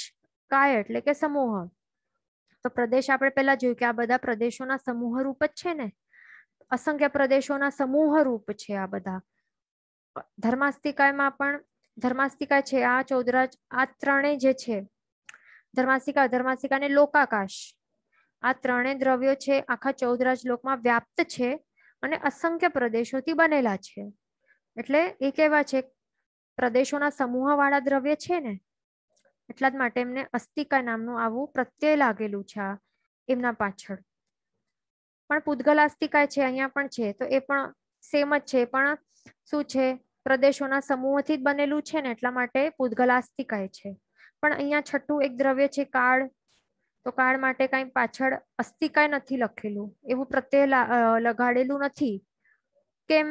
કાય એટલે કે સમૂહ તો પ્રદેશ આપણે પહેલા જોયું કે આ બધા પ્રદેશોના સમૂહ રૂપ જ છે ને અસંખ્ય પ્રદેશોના સમૂહ રૂપ છે આ બધા ધર્માસ્તિકાયમાં પણ ધર્માસ્તિકા છે આ ચૌદરાજ આ ત્રણેય જે છે ધર્માસ્તિકા ધર્માસ્તિકા અને લોકાકાશ આ ત્રણેય દ્રવ્યો છે આખા ચૌદ રાજલોકમાં વ્યાપ્ત છે અને અસંખ્ય પ્રદેશોથી બનેલા છે એટલે એ કેવા છે પ્રદેશોના સમૂહવાળા દ્રવ્ય છે ને એટલા જ માટે એમને અસ્તિકા નામનું આવું પ્રત્યય લાગેલું છે એમના પાછળ પણ પૂદગલ અસ્તિકાય છે અહીંયા પણ છે તો એ પણ સેમ જ છે પણ શું છે પ્રદેશોના સમૂહથી જ બનેલું છે ને એટલા માટે પૂદગલાસ્તિકાય છે પણ અહીંયા છઠ્ઠું એક દ્રવ્ય છે કાળ તો કાળ માટે કાંઈ પાછળ અસ્થિકાય નથી લખેલું એવું પ્રત્યે લગાડેલું નથી કેમ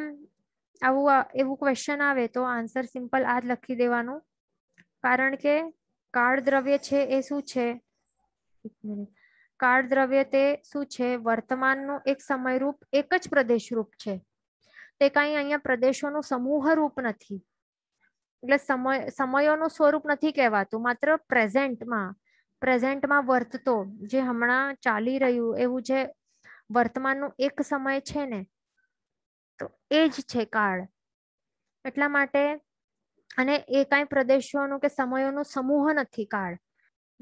આવું એવું ક્વેશ્ચન આવે તો આન્સર સિમ્પલ આ જ લખી દેવાનું કારણ કે કાળ દ્રવ્ય છે એ શું છે કાળ દ્રવ્ય તે શું છે વર્તમાનનું એક સમયરૂપ એક જ પ્રદેશ રૂપ છે તે કાંઈ અહીંયા પ્રદેશોનું સમૂહ રૂપ નથી એટલે સમય સમયોનું સ્વરૂપ નથી કહેવાતું માત્ર પ્રેઝન્ટમાં પ્રેઝન્ટમાં વર્તતો જે હમણાં ચાલી રહ્યું એવું જે વર્તમાનનું એક સમય છે ને તો એ જ છે કાળ એટલા માટે અને એ કાંઈ પ્રદેશોનો કે સમયોનો સમૂહ નથી કાળ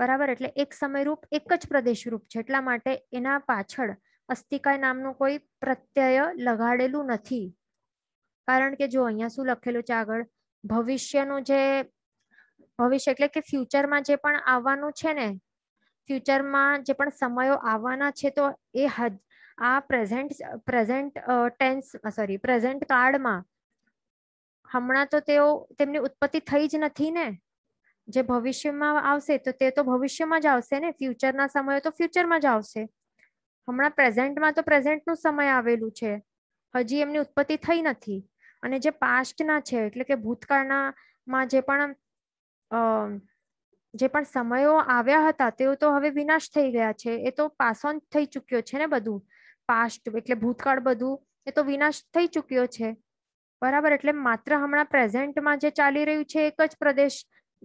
બરાબર એટલે એક સમયરૂપ એક જ પ્રદેશરૂપ છે એટલા માટે એના પાછળ અસ્થિકાય નામનું કોઈ પ્રત્યય લગાડેલું નથી કારણ કે જો અહીંયા શું લખેલું છે આગળ ભવિષ્યનું જે ભવિષ્ય એટલે કે ફ્યુચરમાં જે પણ આવવાનું છે ને ફ્યુચરમાં જે પણ સમયો આવવાના છે તો એ હજ આ present present tense sorry present કાર્ડમાં હમણાં તો તેઓ તેમની ઉત્પત્તિ થઈ જ નથી ને જે ભવિષ્યમાં આવશે તો તે તો ભવિષ્યમાં જ આવશે ને ફ્યુચરના સમયો તો ફ્યુચરમાં જ આવશે હમણાં પ્રેઝન્ટમાં તો પ્રેઝન્ટનું સમય આવેલું છે હજી એમની ઉત્પત્તિ થઈ નથી અને જે પાસ્ટના છે એટલે કે ભૂતકાળના માં જે પણ જે પણ સમયો આવ્યા હતા તેઓ તો હવે વિનાશ થઈ ગયા છે એ તો પાસ ઓન થઈ ચૂક્યો છે ને બધું પાસ્ટ એટલે ભૂતકાળ બધું એ તો વિનાશ થઈ ચૂક્યો છે બરાબર એટલે માત્ર હમણાં પ્રેઝન્ટમાં જે ચાલી રહ્યું છે એક જ પ્રદેશ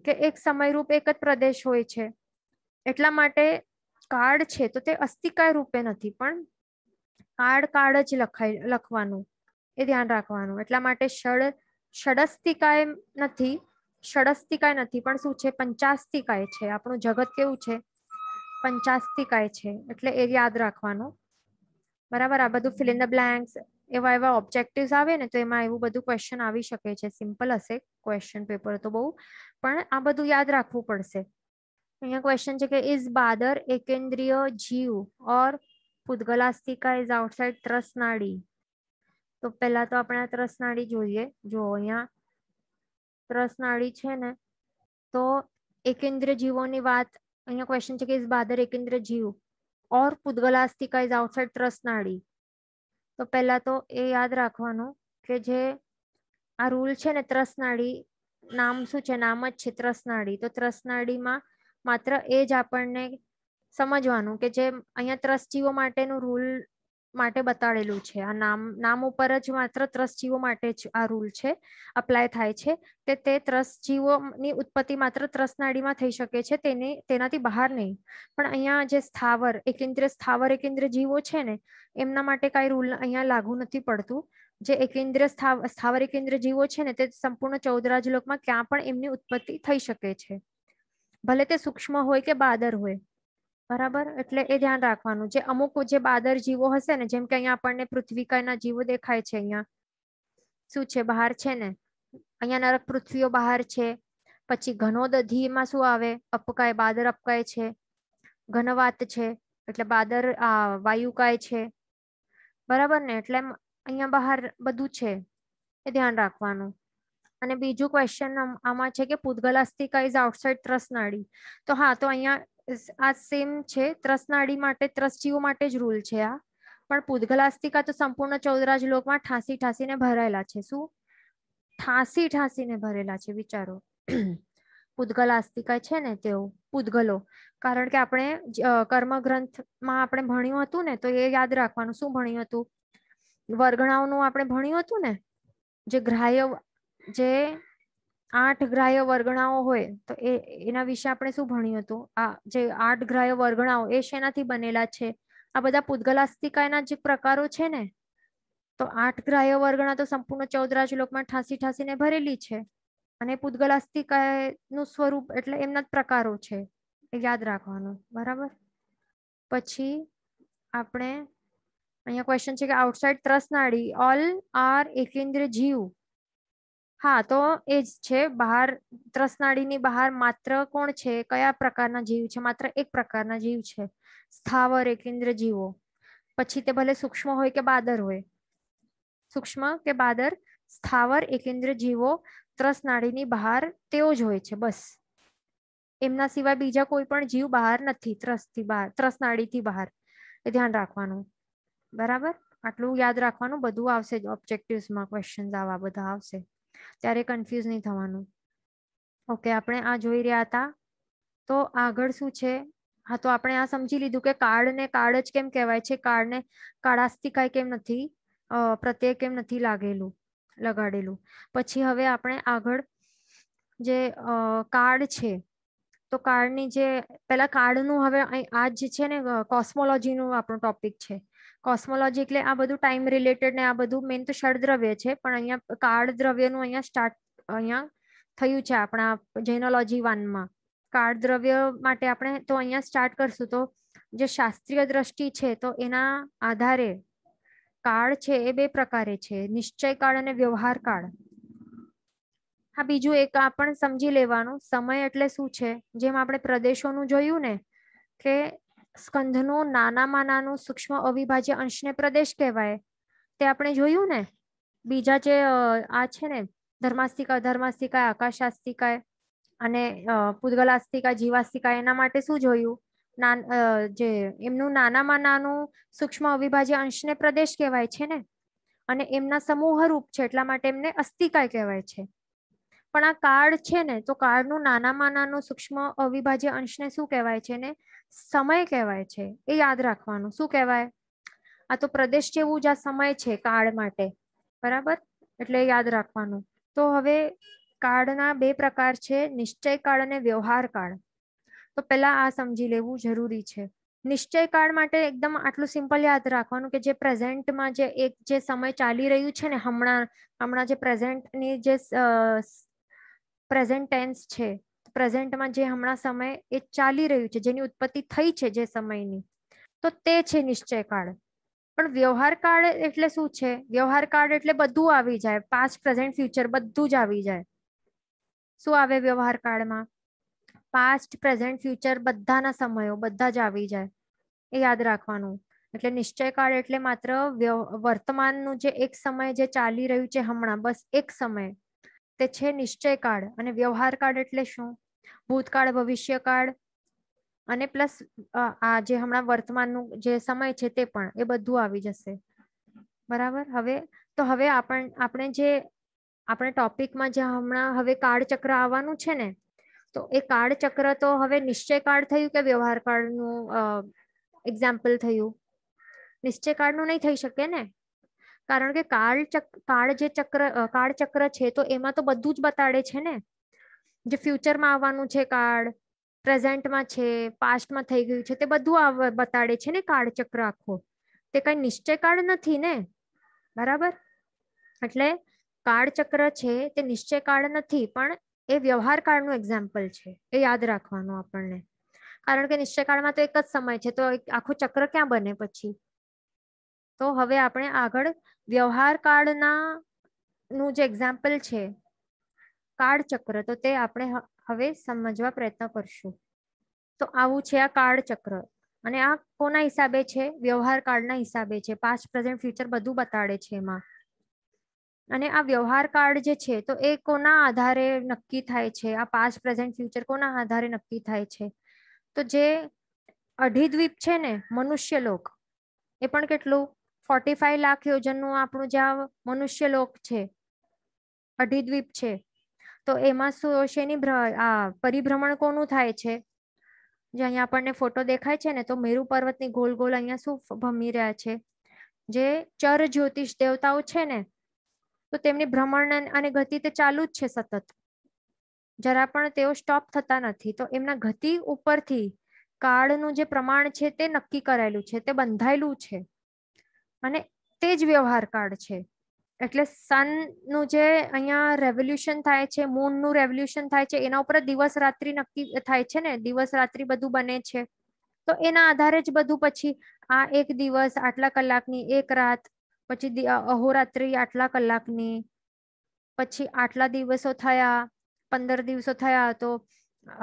કે એક સમયરૂપ એક જ પ્રદેશ હોય છે એટલા માટે કાર્ડ છે તો તે અસ્થિકાય રૂપે નથી પણ કાર્ડ કાર્ડ જ લખાય લખવાનું એ ધ્યાન રાખવાનું એટલા માટે ષડ ષડસ્તિકાય નથી ષડસ્તિકાય નથી પણ શું છે પંચાસ્તિકાય છે આપણું જગત કેવું છે પંચાસ્તિકાય છે એટલે એ યાદ રાખવાનું બરાબર આ બધું ફિલ ઇન ધ બ્લેન્ક્સ એવા એવા ઓબ્જેક્ટિવ્સ આવે ને તો એમાં એવું બધું ક્વેશ્ચન આવી શકે છે સિમ્પલ હશે ક્વેશ્ચન પેપર તો બહુ પણ આ બધું યાદ રાખવું પડશે અહીંયા ક્વેશ્ચન છે કે ઇઝ બાદર એકેન્દ્રીય જીવ ઓર પૂદગલાસ્તિકા ઇઝ આઉટસાઇડ ત્રસનાડી તો પહેલા તો આપણે આ ત્રસનાડી જોઈએ જો અહીંયા નાળી છે ને તો એકેન્દ્ર જીવોની વાત અહીંયા ક્વેશ્ચન છે કે ઇઝ બાદર એકેન્દ્ર જીવ ઓર પુદ્ગલાસ્તિકા ઇઝ આઉટસાઇડ નાળી તો પહેલાં તો એ યાદ રાખવાનું કે જે આ રૂલ છે ને ત્રસનાળી નામ શું છે નામ જ છે ત્રસનાળી તો ત્રસનાળીમાં માત્ર એ જ આપણને સમજવાનું કે જે અહીંયા જીવો માટેનું રૂલ માટે બતાડેલું છે આ નામ નામ ઉપર જ માત્ર ત્રસજીવો માટે જ આ રૂલ છે અપ્લાય થાય છે કે તે ત્રસજીવોની ઉત્પત્તિ માત્ર ત્રસનાળીમાં થઈ શકે છે તેને તેનાથી બહાર નહીં પણ અહીંયા જે સ્થાવર એકેન્દ્રીય સ્થાવર એકેન્દ્રીય જીવો છે ને એમના માટે કાંઈ રૂલ અહીંયા લાગુ નથી પડતું જે એકેન્દ્રીય સ્થાવર એકેન્દ્રીય જીવો છે ને તે સંપૂર્ણ ચૌદરાજ લોકમાં ક્યાં પણ એમની ઉત્પત્તિ થઈ શકે છે ભલે તે સૂક્ષ્મ હોય કે બાદર હોય બરાબર એટલે એ ધ્યાન રાખવાનું જે અમુક જે બાદર જીવો હશે ને જેમ કે અહીંયા આપણને પૃથ્વી કાયના જીવો દેખાય છે અહીંયા શું છે બહાર છે ને અહીંયા નરક પૃથ્વીઓ બહાર છે પછી ઘનો દધીમાં શું આવે અપકાય બાદર અપકાય છે ઘનવાત છે એટલે બાદર આ વાયુકાય છે બરાબર ને એટલે અહીંયા બહાર બધું છે એ ધ્યાન રાખવાનું અને બીજું ક્વેશ્ચન આમાં છે કે પૂતગલ અસ્થિકા ઇઝ આઉટસાઇડ ત્રસનાળી તો હા તો અહીંયા આ સેમ છે ત્રસનાડી માટે ત્રસજીઓ માટે જ રૂલ છે આ પણ પૂદગલાસ્તિકા તો સંપૂર્ણ ચૌદરાજ લોકમાં ઠાંસી ઠાંસીને ભરાયેલા છે શું ઠાંસી ઠાંસીને ભરેલા છે વિચારો આસ્તિકા છે ને તેઓ પૂદગલો કારણ કે આપણે કર્મગ્રંથમાં આપણે ભણ્યું હતું ને તો એ યાદ રાખવાનું શું ભણ્યું હતું વર્ગણાઓનું આપણે ભણ્યું હતું ને જે ગ્રાહ્ય જે આઠ ગ્રાહ્ય વર્ગણાઓ હોય તો એ એના વિશે આપણે શું ભણ્યું હતું આ જે આઠ ગ્રાહ્ય વર્ગણાઓ એ શેનાથી બનેલા છે આ બધા પૂતગલાસ્તિકાના જે પ્રકારો છે ને તો આઠ ગ્રાહ્ય વર્ગણા તો સંપૂર્ણ ચૌદરાજ લોકમાં ઠાસી ઠાસીને ભરેલી છે અને પૂતગલાસ્તિકાનું સ્વરૂપ એટલે એમના જ પ્રકારો છે એ યાદ રાખવાનું બરાબર પછી આપણે અહીંયા ક્વેશ્ચન છે કે outside trasnali all are ekendriya jiv હા તો એ જ છે બહાર ત્રસનાળીની બહાર માત્ર કોણ છે કયા પ્રકારના જીવ છે માત્ર એક પ્રકારના જીવ છે સ્થાવર એકેન્દ્ર જીવો પછી તે ભલે સૂક્ષ્મ હોય કે બાદર હોય સૂક્ષ્મ કે બાદર સ્થાવર એકેન્દ્ર જીવો ત્રસનાળીની બહાર તેઓ જ હોય છે બસ એમના સિવાય બીજા કોઈ પણ જીવ બહાર નથી ત્રસથી બહાર ત્રસનાળીથી બહાર એ ધ્યાન રાખવાનું બરાબર આટલું યાદ રાખવાનું બધું આવશે ઓબ્જેક્ટિવ્સમાં ક્વેશ્ચન્સ આવા બધા આવશે ત્યારે કન્ફ્યુઝ નહીં થવાનું ઓકે આપણે આ જોઈ રહ્યા હતા તો આગળ શું છે હા તો આપણે આ સમજી લીધું કે કાર્ડ ને કાર્ડ જ કેમ કહેવાય છે કાર્ડ કાર્ડને કાળાસ્તી કાંઈ કેમ નથી પ્રત્યય કેમ નથી લાગેલું લગાડેલું પછી હવે આપણે આગળ જે કાર્ડ છે તો કાર્ડની જે પેલા કાર્ડનું હવે આ જ છે ને કોસ્મોલોજીનું આપણો ટોપિક છે કોસ્મોલોજી એટલે આ બધું ટાઈમ રિલેટેડ ને આ બધું મેન તો ષડદ્રવ્ય છે પણ અહીંયા કાળ દ્રવ્યનું અહીંયા સ્ટાર્ટ અહીંયા થયું છે આપણા જેનોલોજી વનમાં કાળ દ્રવ્ય માટે આપણે તો અહીંયા સ્ટાર્ટ કરશું તો જે શાસ્ત્રીય દ્રષ્ટિ છે તો એના આધારે કાળ છે એ બે પ્રકારે છે નિશ્ચય કાળ અને વ્યવહાર કાળ હા બીજું એક આ પણ સમજી લેવાનું સમય એટલે શું છે જેમ આપણે પ્રદેશોનું જોયું ને કે સ્કંધનું નાનામાં નાનું સૂક્ષ્મ અવિભાજ્ય અંશને પ્રદેશ કહેવાય તે આપણે જોયું ને બીજા જે આ છે ને ધર્માસ્તિકા અધર્માસ્તિકા આકાશાસ્તિકા અને પૂદગલાસ્તિકા જીવાસ્તિકા એના માટે શું જોયું નાન જે એમનું નાનામાં નાનું સૂક્ષ્મ અવિભાજ્ય અંશને પ્રદેશ કહેવાય છે ને અને એમના સમૂહ રૂપ છે એટલા માટે એમને અસ્થિકાય કહેવાય છે પણ આ કાળ છે ને તો કાર્ડનું નાનામાં નાનું સૂક્ષ્મ અવિભાજ્ય અંશને શું કહેવાય છે ને સમય કહેવાય છે એ યાદ રાખવાનું શું કહેવાય આ તો પ્રદેશ જેવું જ આ સમય છે કાળ માટે બરાબર એટલે યાદ રાખવાનું તો હવે કાળના બે પ્રકાર છે નિશ્ચય કાળ અને વ્યવહાર કાળ તો પહેલા આ સમજી લેવું જરૂરી છે નિશ્ચય કાળ માટે એકદમ આટલું સિમ્પલ યાદ રાખવાનું કે જે પ્રેઝન્ટમાં જે એક જે સમય ચાલી રહ્યું છે ને હમણાં હમણાં જે પ્રેઝેન્ટની જે પ્રેઝન્ટ ટેન્સ છે પ્રેઝન્ટમાં જે હમણાં સમય એ ચાલી રહ્યું છે જેની ઉત્પત્તિ થઈ છે જે સમયની તો તે છે નિશ્ચય કાળ પણ વ્યવહાર કાળ એટલે શું છે વ્યવહાર કાળ એટલે બધું આવી જાય પાસ્ટ પ્રેઝન્ટ ફ્યુચર બધું જ આવી જાય શું આવે વ્યવહાર કાળમાં પાસ્ટ પ્રેઝન્ટ ફ્યુચર બધાના સમયો બધા જ આવી જાય એ યાદ રાખવાનું એટલે નિશ્ચય કાળ એટલે માત્ર વર્તમાનનું જે એક સમય જે ચાલી રહ્યું છે હમણાં બસ એક સમય તે છે નિશ્ચય કાળ અને વ્યવહાર કાળ એટલે શું ભૂતકાળ ભવિષ્યકાળ અને પ્લસ આ જે હમણાં વર્તમાનનું જે સમય છે તે પણ એ બધું આવી જશે બરાબર હવે તો હવે આપણ આપણે જે આપણે ટોપિકમાં જે હમણાં હવે કાળચક્ર આવવાનું છે ને તો એ કાળચક્ર તો હવે નિશ્ચય કાળ થયું કે વ્યવહાર કાળનું એક્ઝામ્પલ થયું નિશ્ચય કાળનું નહીં થઈ શકે ને કારણ કે કાળ કાળ જે ચક્ર કાળ ચક્ર છે તો એમાં તો બધું જ બતાડે છે ને જે ફ્યુચરમાં આવવાનું છે કાર્ડ પ્રેઝન્ટમાં છે પાસ્ટમાં થઈ ગયું છે તે બધું બતાડે છે ને કાર્ડ ચક્ર આખો તે કઈ નિશ્ચય કાર્ડ નથી ને બરાબર એટલે કાર્ડ ચક્ર છે તે નિશ્ચય કાર્ડ નથી પણ એ વ્યવહાર કાર્ડનું એક્ઝામ્પલ છે એ યાદ રાખવાનું આપણને કારણ કે નિશ્ચય કાર્ડમાં તો એક જ સમય છે તો આખું ચક્ર ક્યાં બને પછી તો હવે આપણે આગળ વ્યવહાર કાર્ડના નું જે એક્ઝામ્પલ છે કાળચક્ર તો તે આપણે હવે સમજવા પ્રયત્ન કરશું તો આવું છે આ કાળ ચક્ર અને આ કોના હિસાબે છે વ્યવહાર કાર્ડના હિસાબે છે પાસ્ટ પ્રેઝન્ટ ફ્યુચર બધું બતાડે છે એમાં અને આ વ્યવહાર કાર્ડ જે છે તો એ કોના આધારે નક્કી થાય છે આ પાસ્ટ પ્રેઝન્ટ ફ્યુચર કોના આધારે નક્કી થાય છે તો જે અઢીદ્વીપ છે ને મનુષ્યલોક એ પણ કેટલું ફોર્ટી ફાઈવ લાખ યોજનનું આપણું જે આ મનુષ્યલોક છે અઢીદ્વીપ છે તો એમાં શું શેની આ પરિભ્રમણ કોનું થાય છે જે અહીંયા આપણને ફોટો દેખાય છે ને તો મેરુ પર્વતની ગોલ ગોલ અહીંયા શું ભમી રહ્યા છે જે ચર જ્યોતિષ દેવતાઓ છે ને તો તેમની ભ્રમણ અને ગતિ તે ચાલુ જ છે સતત જરા પણ તેઓ સ્ટોપ થતા નથી તો એમના ગતિ ઉપરથી કાળનું જે પ્રમાણ છે તે નક્કી કરાયેલું છે તે બંધાયેલું છે અને તે જ વ્યવહાર કાળ છે એટલે સનનું જે અહીંયા રેવોલ્યુશન થાય છે મૂનનું રેવોલ્યુશન થાય છે એના ઉપર દિવસ રાત્રિ નક્કી થાય છે ને દિવસ રાત્રિ બધું બને છે તો એના આધારે જ બધું પછી આ એક દિવસ આટલા કલાકની એક રાત પછી અહોરાત્રિ આટલા કલાકની પછી આટલા દિવસો થયા પંદર દિવસો થયા તો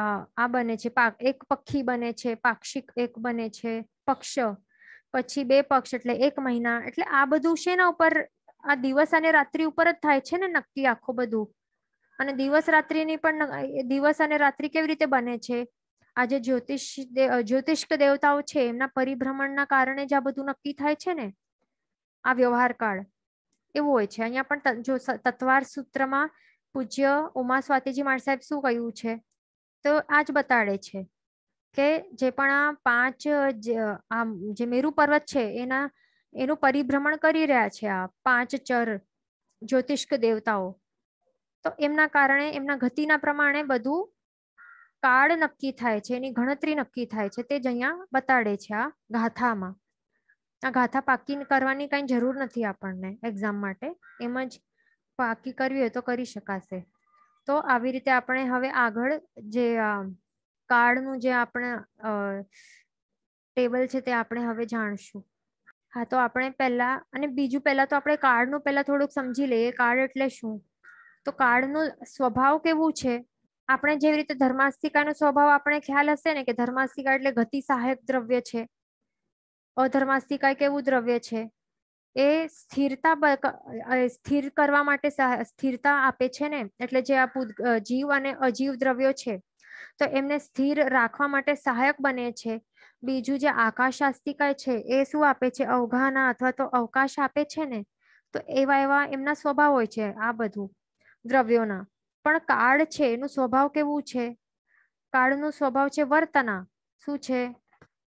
આ બને છે એક પક્ષી બને છે પાક્ષિક એક બને છે પક્ષ પછી બે પક્ષ એટલે એક મહિના એટલે આ બધું શેના ઉપર આ દિવસ અને રાત્રિ ઉપર જ થાય છે ને નક્કી આખું બધું અને દિવસ રાત્રિની પણ દિવસ અને રાત્રિ કેવી રીતે બને છે આ જે જ્યોતિષ જ્યોતિષ્ક દેવતાઓ છે એમના પરિભ્રમણના કારણે જ આ બધું નક્કી થાય છે ને આ વ્યવહાર કાળ એવું હોય છે અહીંયા પણ જો તત્વાર સૂત્રમાં પૂજ્ય ઉમા સ્વાતિજી માણ સાહેબ શું કહ્યું છે તો આ જ બતાડે છે કે જે પણ આ પાંચ આ જે મેરુ પર્વત છે એના એનું પરિભ્રમણ કરી રહ્યા છે આ પાંચ ચર જ્યોતિષ્ક દેવતાઓ તો એમના કારણે એમના ગતિના પ્રમાણે બધું કાળ નક્કી થાય છે એની ગણતરી નક્કી થાય છે તે જ અહીંયા બતાડે છે આ ગાથામાં આ ગાથા પાકી કરવાની કાંઈ જરૂર નથી આપણને એક્ઝામ માટે એમ જ પાકી કરવી હોય તો કરી શકાશે તો આવી રીતે આપણે હવે આગળ જે કાળનું જે આપણે ટેબલ છે તે આપણે હવે જાણશું હા તો આપણે પહેલા અને બીજું પહેલા તો આપણે કાર્ડનું પહેલા થોડુંક સમજી લઈએ કાર્ડ એટલે શું તો કાર્ડનો સ્વભાવ કેવું છે આપણે જેવી રીતે ધર્માસ્તિકાનો સ્વભાવ આપણે ખ્યાલ હશે ને કે ધર્માસ્તિકા એટલે ગતિ સહાયક દ્રવ્ય છે અધર્માસ્તિકા કેવું દ્રવ્ય છે એ સ્થિરતા સ્થિર કરવા માટે સ્થિરતા આપે છે ને એટલે જે આ જીવ અને અજીવ દ્રવ્યો છે તો એમને સ્થિર રાખવા માટે સહાયક બને છે બીજું જે આકાશાસ્તિકા છે એ શું આપે છે અવઘાના અથવા તો અવકાશ આપે છે ને તો એવા એવા એમના સ્વભાવ હોય છે આ બધું દ્રવ્યોના પણ કાળ છે એનું સ્વભાવ કેવું છે કાળનું સ્વભાવ છે વર્તના શું છે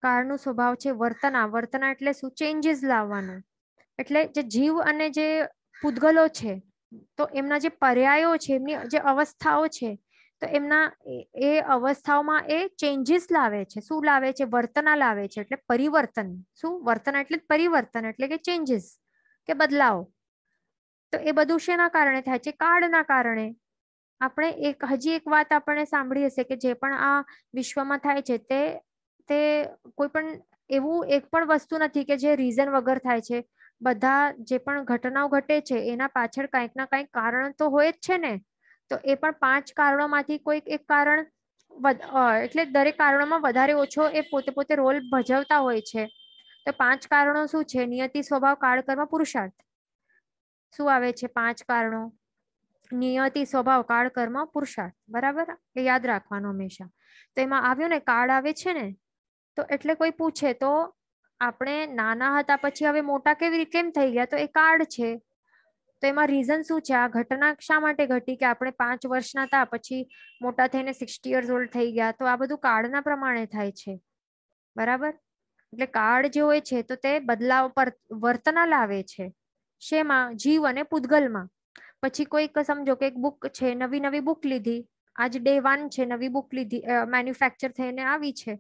કાળનું સ્વભાવ છે વર્તના વર્તના એટલે શું ચેન્જીસ લાવવાનું એટલે જે જીવ અને જે પૂદગલો છે તો એમના જે પર્યાયો છે એમની જે અવસ્થાઓ છે તો એમના એ અવસ્થાઓમાં એ ચેન્જીસ લાવે છે શું લાવે છે વર્તના લાવે છે એટલે પરિવર્તન શું વર્તન એટલે પરિવર્તન એટલે કે ચેન્જીસ કે બદલાવ તો એ બધું શેના કારણે થાય છે કાળના કારણે આપણે એક હજી એક વાત આપણે સાંભળી હશે કે જે પણ આ વિશ્વમાં થાય છે તે તે કોઈ પણ એવું એક પણ વસ્તુ નથી કે જે રીઝન વગર થાય છે બધા જે પણ ઘટનાઓ ઘટે છે એના પાછળ કંઈક ના કંઈક કારણ તો હોય જ છે ને તો એ પણ પાંચ કારણોમાંથી કોઈક એક કારણ એટલે દરેક કારણોમાં વધારે ઓછો એ પોતે પોતે રોલ ભજવતા હોય છે તો પાંચ કારણો શું છે નિયતિ સ્વભાવ કાળ કાળકર્મ પુરુષાર્થ શું આવે છે પાંચ કારણો નિયતિ સ્વભાવ કાળ કાળકર્મ પુરુષાર્થ બરાબર એ યાદ રાખવાનું હંમેશા તો એમાં આવ્યું ને કાળ આવે છે ને તો એટલે કોઈ પૂછે તો આપણે નાના હતા પછી હવે મોટા કેવી રીતે કેમ થઈ ગયા તો એ કાર્ડ છે તો એમાં રીઝન શું છે આ ઘટના શા માટે ઘટી કે આપણે પાંચ વર્ષના હતા પછી મોટા થઈને સિક્સટી યર્સ ઓલ્ડ થઈ ગયા તો આ બધું કાળના પ્રમાણે થાય છે બરાબર એટલે કાળ જે હોય છે તો તે બદલાવ પર વર્તના લાવે છે શેમાં જીવ અને પૂદગલમાં પછી કોઈક સમજો કે એક બુક છે નવી નવી બુક લીધી આજ ડે વન છે નવી બુક લીધી મેન્યુફેક્ચર થઈને આવી છે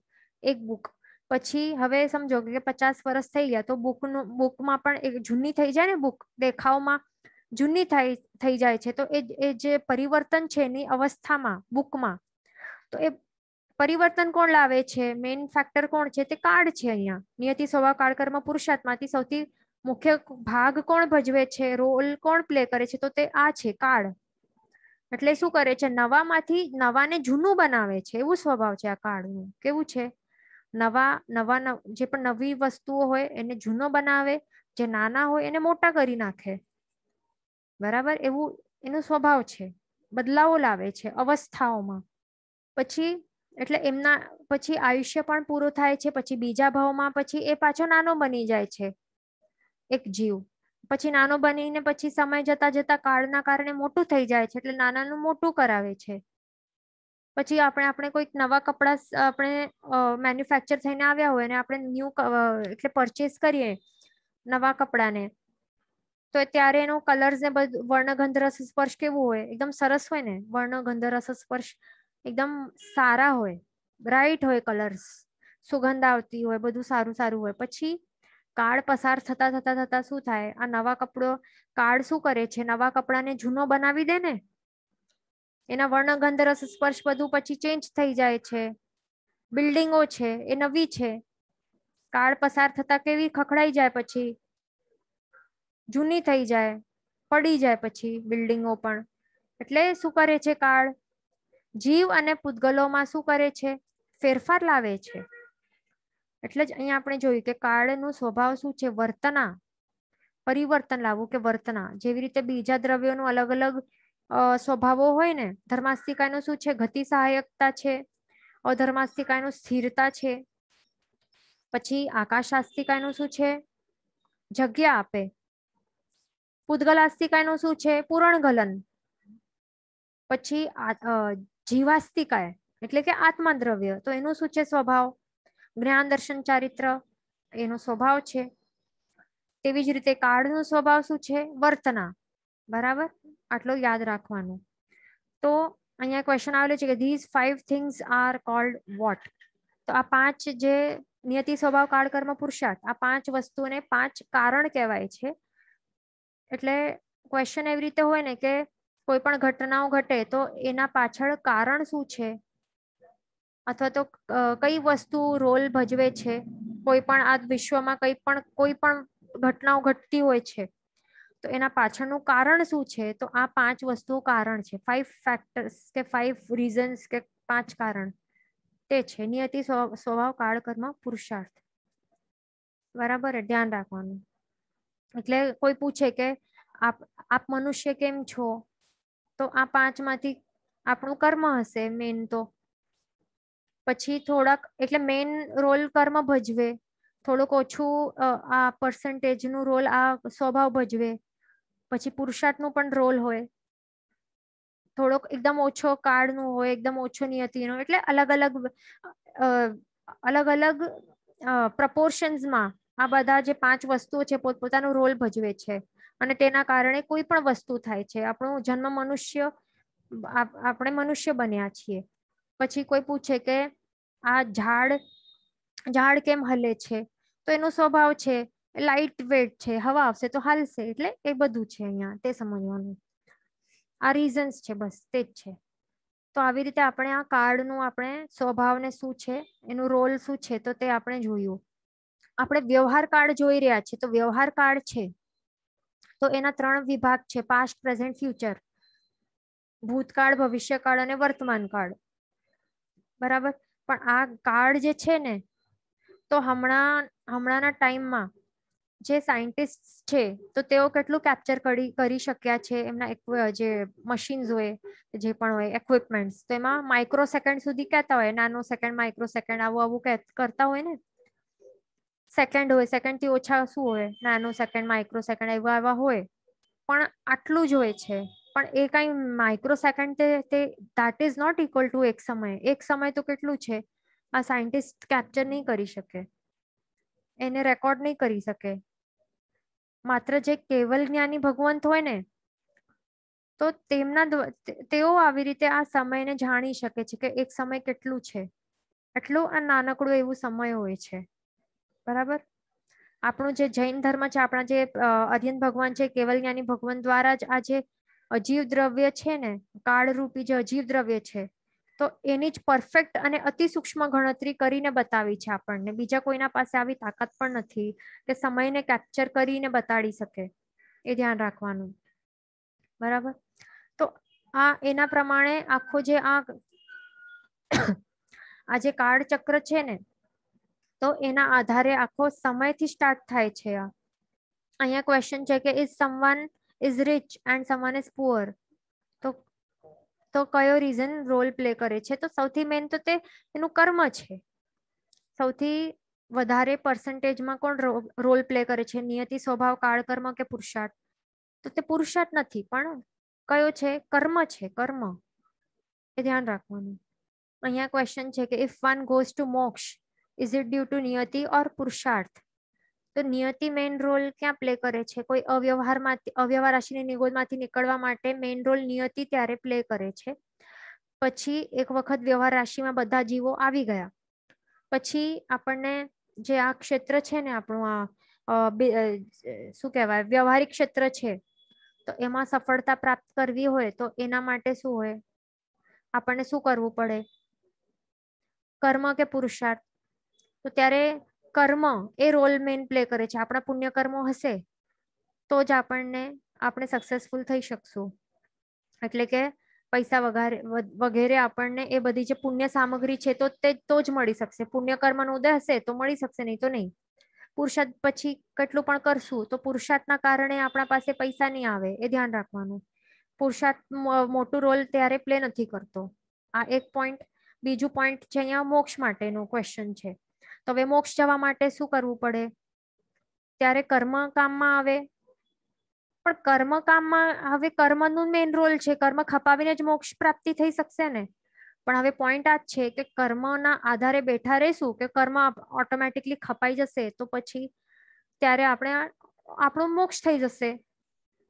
એક બુક પછી હવે સમજો કે પચાસ વર્ષ થઈ ગયા તો બુકનું બુકમાં પણ એક જૂની થઈ જાય ને બુક દેખાવમાં જૂની થઈ થઈ જાય છે તો એ એ જે પરિવર્તન છે એની અવસ્થામાં બુકમાં તો એ પરિવર્તન કોણ લાવે છે મેઇન ફેક્ટર કોણ છે તે કાર્ડ છે અહીંયા નિયતિ સ્વભાવ કાર્ડ કર્મ પુરુષાર્થમાંથી સૌથી મુખ્ય ભાગ કોણ ભજવે છે રોલ કોણ પ્લે કરે છે તો તે આ છે કાર્ડ એટલે શું કરે છે નવામાંથી નવાને જૂનું બનાવે છે એવું સ્વભાવ છે આ કાર્ડનું કેવું છે નવા નવા જે પણ નવી વસ્તુઓ હોય એને જૂનો બનાવે જે નાના હોય એને મોટા કરી નાખે બરાબર એવું એનો સ્વભાવ છે બદલાવો લાવે છે અવસ્થાઓમાં પછી એટલે એમના પછી આયુષ્ય પણ પૂરું થાય છે પછી બીજા ભાવમાં પછી એ પાછો નાનો બની જાય છે એક જીવ પછી નાનો બનીને પછી સમય જતા જતા કાળના કારણે મોટું થઈ જાય છે એટલે નાનાનું મોટું કરાવે છે પછી આપણે આપણે કોઈક નવા કપડાં આપણે મેન્યુફેક્ચર થઈને આવ્યા હોય અને આપણે ન્યૂ એટલે પરચેસ કરીએ નવા કપડાને તો ત્યારે એનો કલર્સ ને બધું વર્ણગંધ રસ સ્પર્શ કેવું હોય એકદમ સરસ હોય ને વર્ણગંધ રસ સ્પર્શ એકદમ સારા હોય બ્રાઇટ હોય કલર્સ સુગંધ આવતી હોય બધું સારું સારું હોય પછી કાળ પસાર થતા થતા થતા શું થાય આ નવા કપડો કાળ શું કરે છે નવા કપડાને જૂનો બનાવી દે ને એના વર્ણગંધ રસ સ્પર્શ બધું પછી ચેન્જ થઈ જાય છે બિલ્ડિંગો છે એ નવી છે કાળ પસાર થતા કેવી ખખડાઈ જાય પછી જૂની થઈ જાય પડી જાય પછી બિલ્ડિંગો પણ એટલે શું કરે છે કાળ જીવ અને પૂતગલોમાં શું કરે છે ફેરફાર લાવે છે એટલે જ અહીંયા આપણે જોયું કે કાળનું સ્વભાવ શું છે વર્તના પરિવર્તન લાવવું કે વર્તના જેવી રીતે બીજા દ્રવ્યોનું અલગ અલગ સ્વભાવો હોય ને ધર્માસ્તિકાનું શું છે ગતિ સહાયકતા છે અધર્માસ્તિકાનું સ્થિરતા છે પછી આકાશાસ્તિકાનું શું છે જગ્યા આપે પૂતગલ આસ્તિકાયનું શું છે પૂરણ ગલન પછી જીવાસ્તિકાય એટલે કે આત્મા દ્રવ્ય તો એનું શું છે સ્વભાવ જ્ઞાન દર્શન ચારિત્ર એનો સ્વભાવ છે તેવી જ રીતે કાળનો સ્વભાવ શું છે વર્તના બરાબર આટલો યાદ રાખવાનું તો અહીંયા ક્વેશ્ચન આવેલો છે કે these five things are called what તો આ પાંચ જે નિયતિ સ્વભાવ કાળ કર્મ પુરુષાર્થ આ પાંચ વસ્તુને પાંચ કારણ કહેવાય છે એટલે ક્વેશ્ચન એવી રીતે હોય ને કે કોઈ પણ ઘટનાઓ ઘટે તો એના પાછળ કારણ શું છે અથવા તો કઈ વસ્તુ રોલ ભજવે છે કોઈ પણ આ વિશ્વમાં કઈ પણ કોઈ પણ ઘટનાઓ ઘટતી હોય છે તો એના પાછળનું કારણ શું છે તો આ પાંચ વસ્તુઓ કારણ છે ફાઇવ ફેક્ટર્સ કે ફાઇવ રીઝન્સ કે પાંચ કારણ તે છે નિયતિ સ્વભાવ કાળકર્મ પુરુષાર્થ બરાબર ધ્યાન રાખવાનું એટલે કોઈ પૂછે કે આપ આપ મનુષ્ય કેમ છો તો આ પાંચમાંથી આપણું કર્મ હશે મેન તો પછી થોડાક એટલે મેઇન રોલ કર્મ ભજવે થોડુંક ઓછું આ પર્સન્ટેજનું રોલ આ સ્વભાવ ભજવે પછી પુરુષાર્થનું પણ રોલ હોય થોડોક એકદમ ઓછો કાળનું હોય એકદમ ઓછો નિયતિનો એટલે અલગ અલગ અલગ અલગ પ્રપોર્શન્સમાં આ બધા જે પાંચ વસ્તુઓ છે પોતપોતાનો રોલ ભજવે છે અને તેના કારણે કોઈ પણ વસ્તુ થાય છે આપણો જન્મ મનુષ્ય આપણે મનુષ્ય બન્યા છીએ પછી કોઈ પૂછે કે આ ઝાડ ઝાડ કેમ હલે છે તો એનો સ્વભાવ છે લાઇટ વેટ છે હવા આવશે તો હાલશે એટલે એ બધું છે અહીંયા તે સમજવાનું આ રીઝન્સ છે બસ તે જ છે તો આવી રીતે આપણે આ કાર્ડનું આપણે સ્વભાવને શું છે એનું રોલ શું છે તો તે આપણે જોયું આપણે વ્યવહાર કાર્ડ જોઈ રહ્યા છે તો વ્યવહાર કાર્ડ છે તો એના ત્રણ વિભાગ છે પાસ્ટ પ્રેઝન્ટ ફ્યુચર ભૂતકાળ ભવિષ્યકાળ અને વર્તમાન કાળ બરાબર પણ આ કાળ જે છે ને તો હમણાં હમણાંના ટાઈમમાં જે સાયન્ટિસ્ટ છે તો તેઓ કેટલું કેપ્ચર કરી કરી શક્યા છે એમના જે મશીન્સ હોય જે પણ હોય ઇક્વિપમેન્ટ્સ તો એમાં માઇક્રો સેકન્ડ સુધી કહેતા હોય નાનો સેકન્ડ માઇક્રો સેકન્ડ આવું આવું કરતા હોય ને સેકન્ડ હોય સેકન્ડથી ઓછા શું હોય નાનો સેકન્ડ માઇક્રો સેકન્ડ એવા એવા હોય પણ આટલું જ હોય છે પણ એ કાંઈ માઇક્રો સેકન્ડ તે that is not equal to એક સમય એક સમય તો કેટલું છે આ સાયન્ટિસ્ટ કેપ્ચર નહીં કરી શકે એને રેકોર્ડ નહીં કરી શકે માત્ર જે કેવલ જ્ઞાની ભગવંત હોય ને તો તેમના તેઓ આવી રીતે આ સમયને જાણી શકે છે કે એક સમય કેટલું છે એટલું આ નાનકડું એવું સમય હોય છે બરાબર આપણું જે જૈન ધર્મ છે આપણા જે અધ્યયન ભગવાન છે કેવલ કેવલ્યાની ભગવાન દ્વારા જ આ જે અજીવ દ્રવ્ય છે ને કાળરૂપી જે અજીવ દ્રવ્ય છે તો એની જ પરફેક્ટ અને અતિ સૂક્ષ્મ ગણતરી કરીને બતાવી છે આપણને બીજા કોઈના પાસે આવી તાકાત પણ નથી કે સમયને કેપ્ચર કરીને બતાડી શકે એ ધ્યાન રાખવાનું બરાબર તો આ એના પ્રમાણે આખો જે આ આ જે કાળચક્ર છે ને તો એના આધારે આખો સમયથી સ્ટાર્ટ થાય છે અહીંયા ક્વેશ્ચન છે કે is someone is rich and someone is poor તો તો કયો રીઝન રોલ પ્લે કરે છે તો સૌથી મેઇન તો તે એનું કર્મ છે સૌથી વધારે પર્સન્ટેજમાં કોણ રોલ પ્લે કરે છે નિયતિ સ્વભાવ કાળકર્મ કે પુરુષાર્થ તો તે પુરુષાર્થ નથી પણ કયો છે કર્મ છે કર્મ એ ધ્યાન રાખવાનું અહીંયા ક્વેશ્ચન છે કે if one goes to moksha is it due to niyati or purusharth તો નિયતિ મેઇન રોલ ક્યાં પ્લે કરે છે કોઈ અવ્યવહારમાંથી અવ્યવહાર રાશિની નિગોદમાંથી નીકળવા માટે મેઇન રોલ નિયતિ ત્યારે પ્લે કરે છે પછી એક વખત વ્યવહાર રાશિમાં બધા જીવો આવી ગયા પછી આપણને જે આ ક્ષેત્ર છે ને આપણું આ શું કહેવાય વ્યવહારિક ક્ષેત્ર છે તો એમાં સફળતા પ્રાપ્ત કરવી હોય તો એના માટે શું હોય આપણને શું કરવું પડે કર્મ કે પુરુષાર્થ તો ત્યારે કર્મ એ રોલ મેન પ્લે કરે છે આપણા પુણ્ય કર્મો હશે તો જ આપણને આપણે સક્સેસફુલ થઈ શકશું એટલે કે પૈસા વગારે વગેરે આપણને એ બધી જે પુણ્ય સામગ્રી છે તો તે તો જ મળી શકશે પુણ્ય કર્મનો ઉદય હશે તો મળી શકશે નહીં તો નહીં પુરુષાર્થ પછી કેટલું પણ કરશું તો પુરુષાર્થના કારણે આપણા પાસે પૈસા નહીં આવે એ ધ્યાન રાખવાનું પુરુષાર્થ મોટું રોલ ત્યારે પ્લે નથી કરતો આ એક પોઈન્ટ બીજું પોઈન્ટ છે અહીંયા મોક્ષ માટેનો ક્વેશ્ચન છે તો હવે મોક્ષ જવા માટે શું કરવું પડે ત્યારે કર્મ કામમાં આવે પણ કર્મ કામમાં હવે કર્મનું મેઇન રોલ છે કર્મ ખપાવીને જ મોક્ષ પ્રાપ્તિ થઈ શકશે ને પણ હવે પોઈન્ટ આ જ છે કે કર્મના આધારે બેઠા રહેશું કે કર્મ ઓટોમેટિકલી ખપાઈ જશે તો પછી ત્યારે આપણે આપણો મોક્ષ થઈ જશે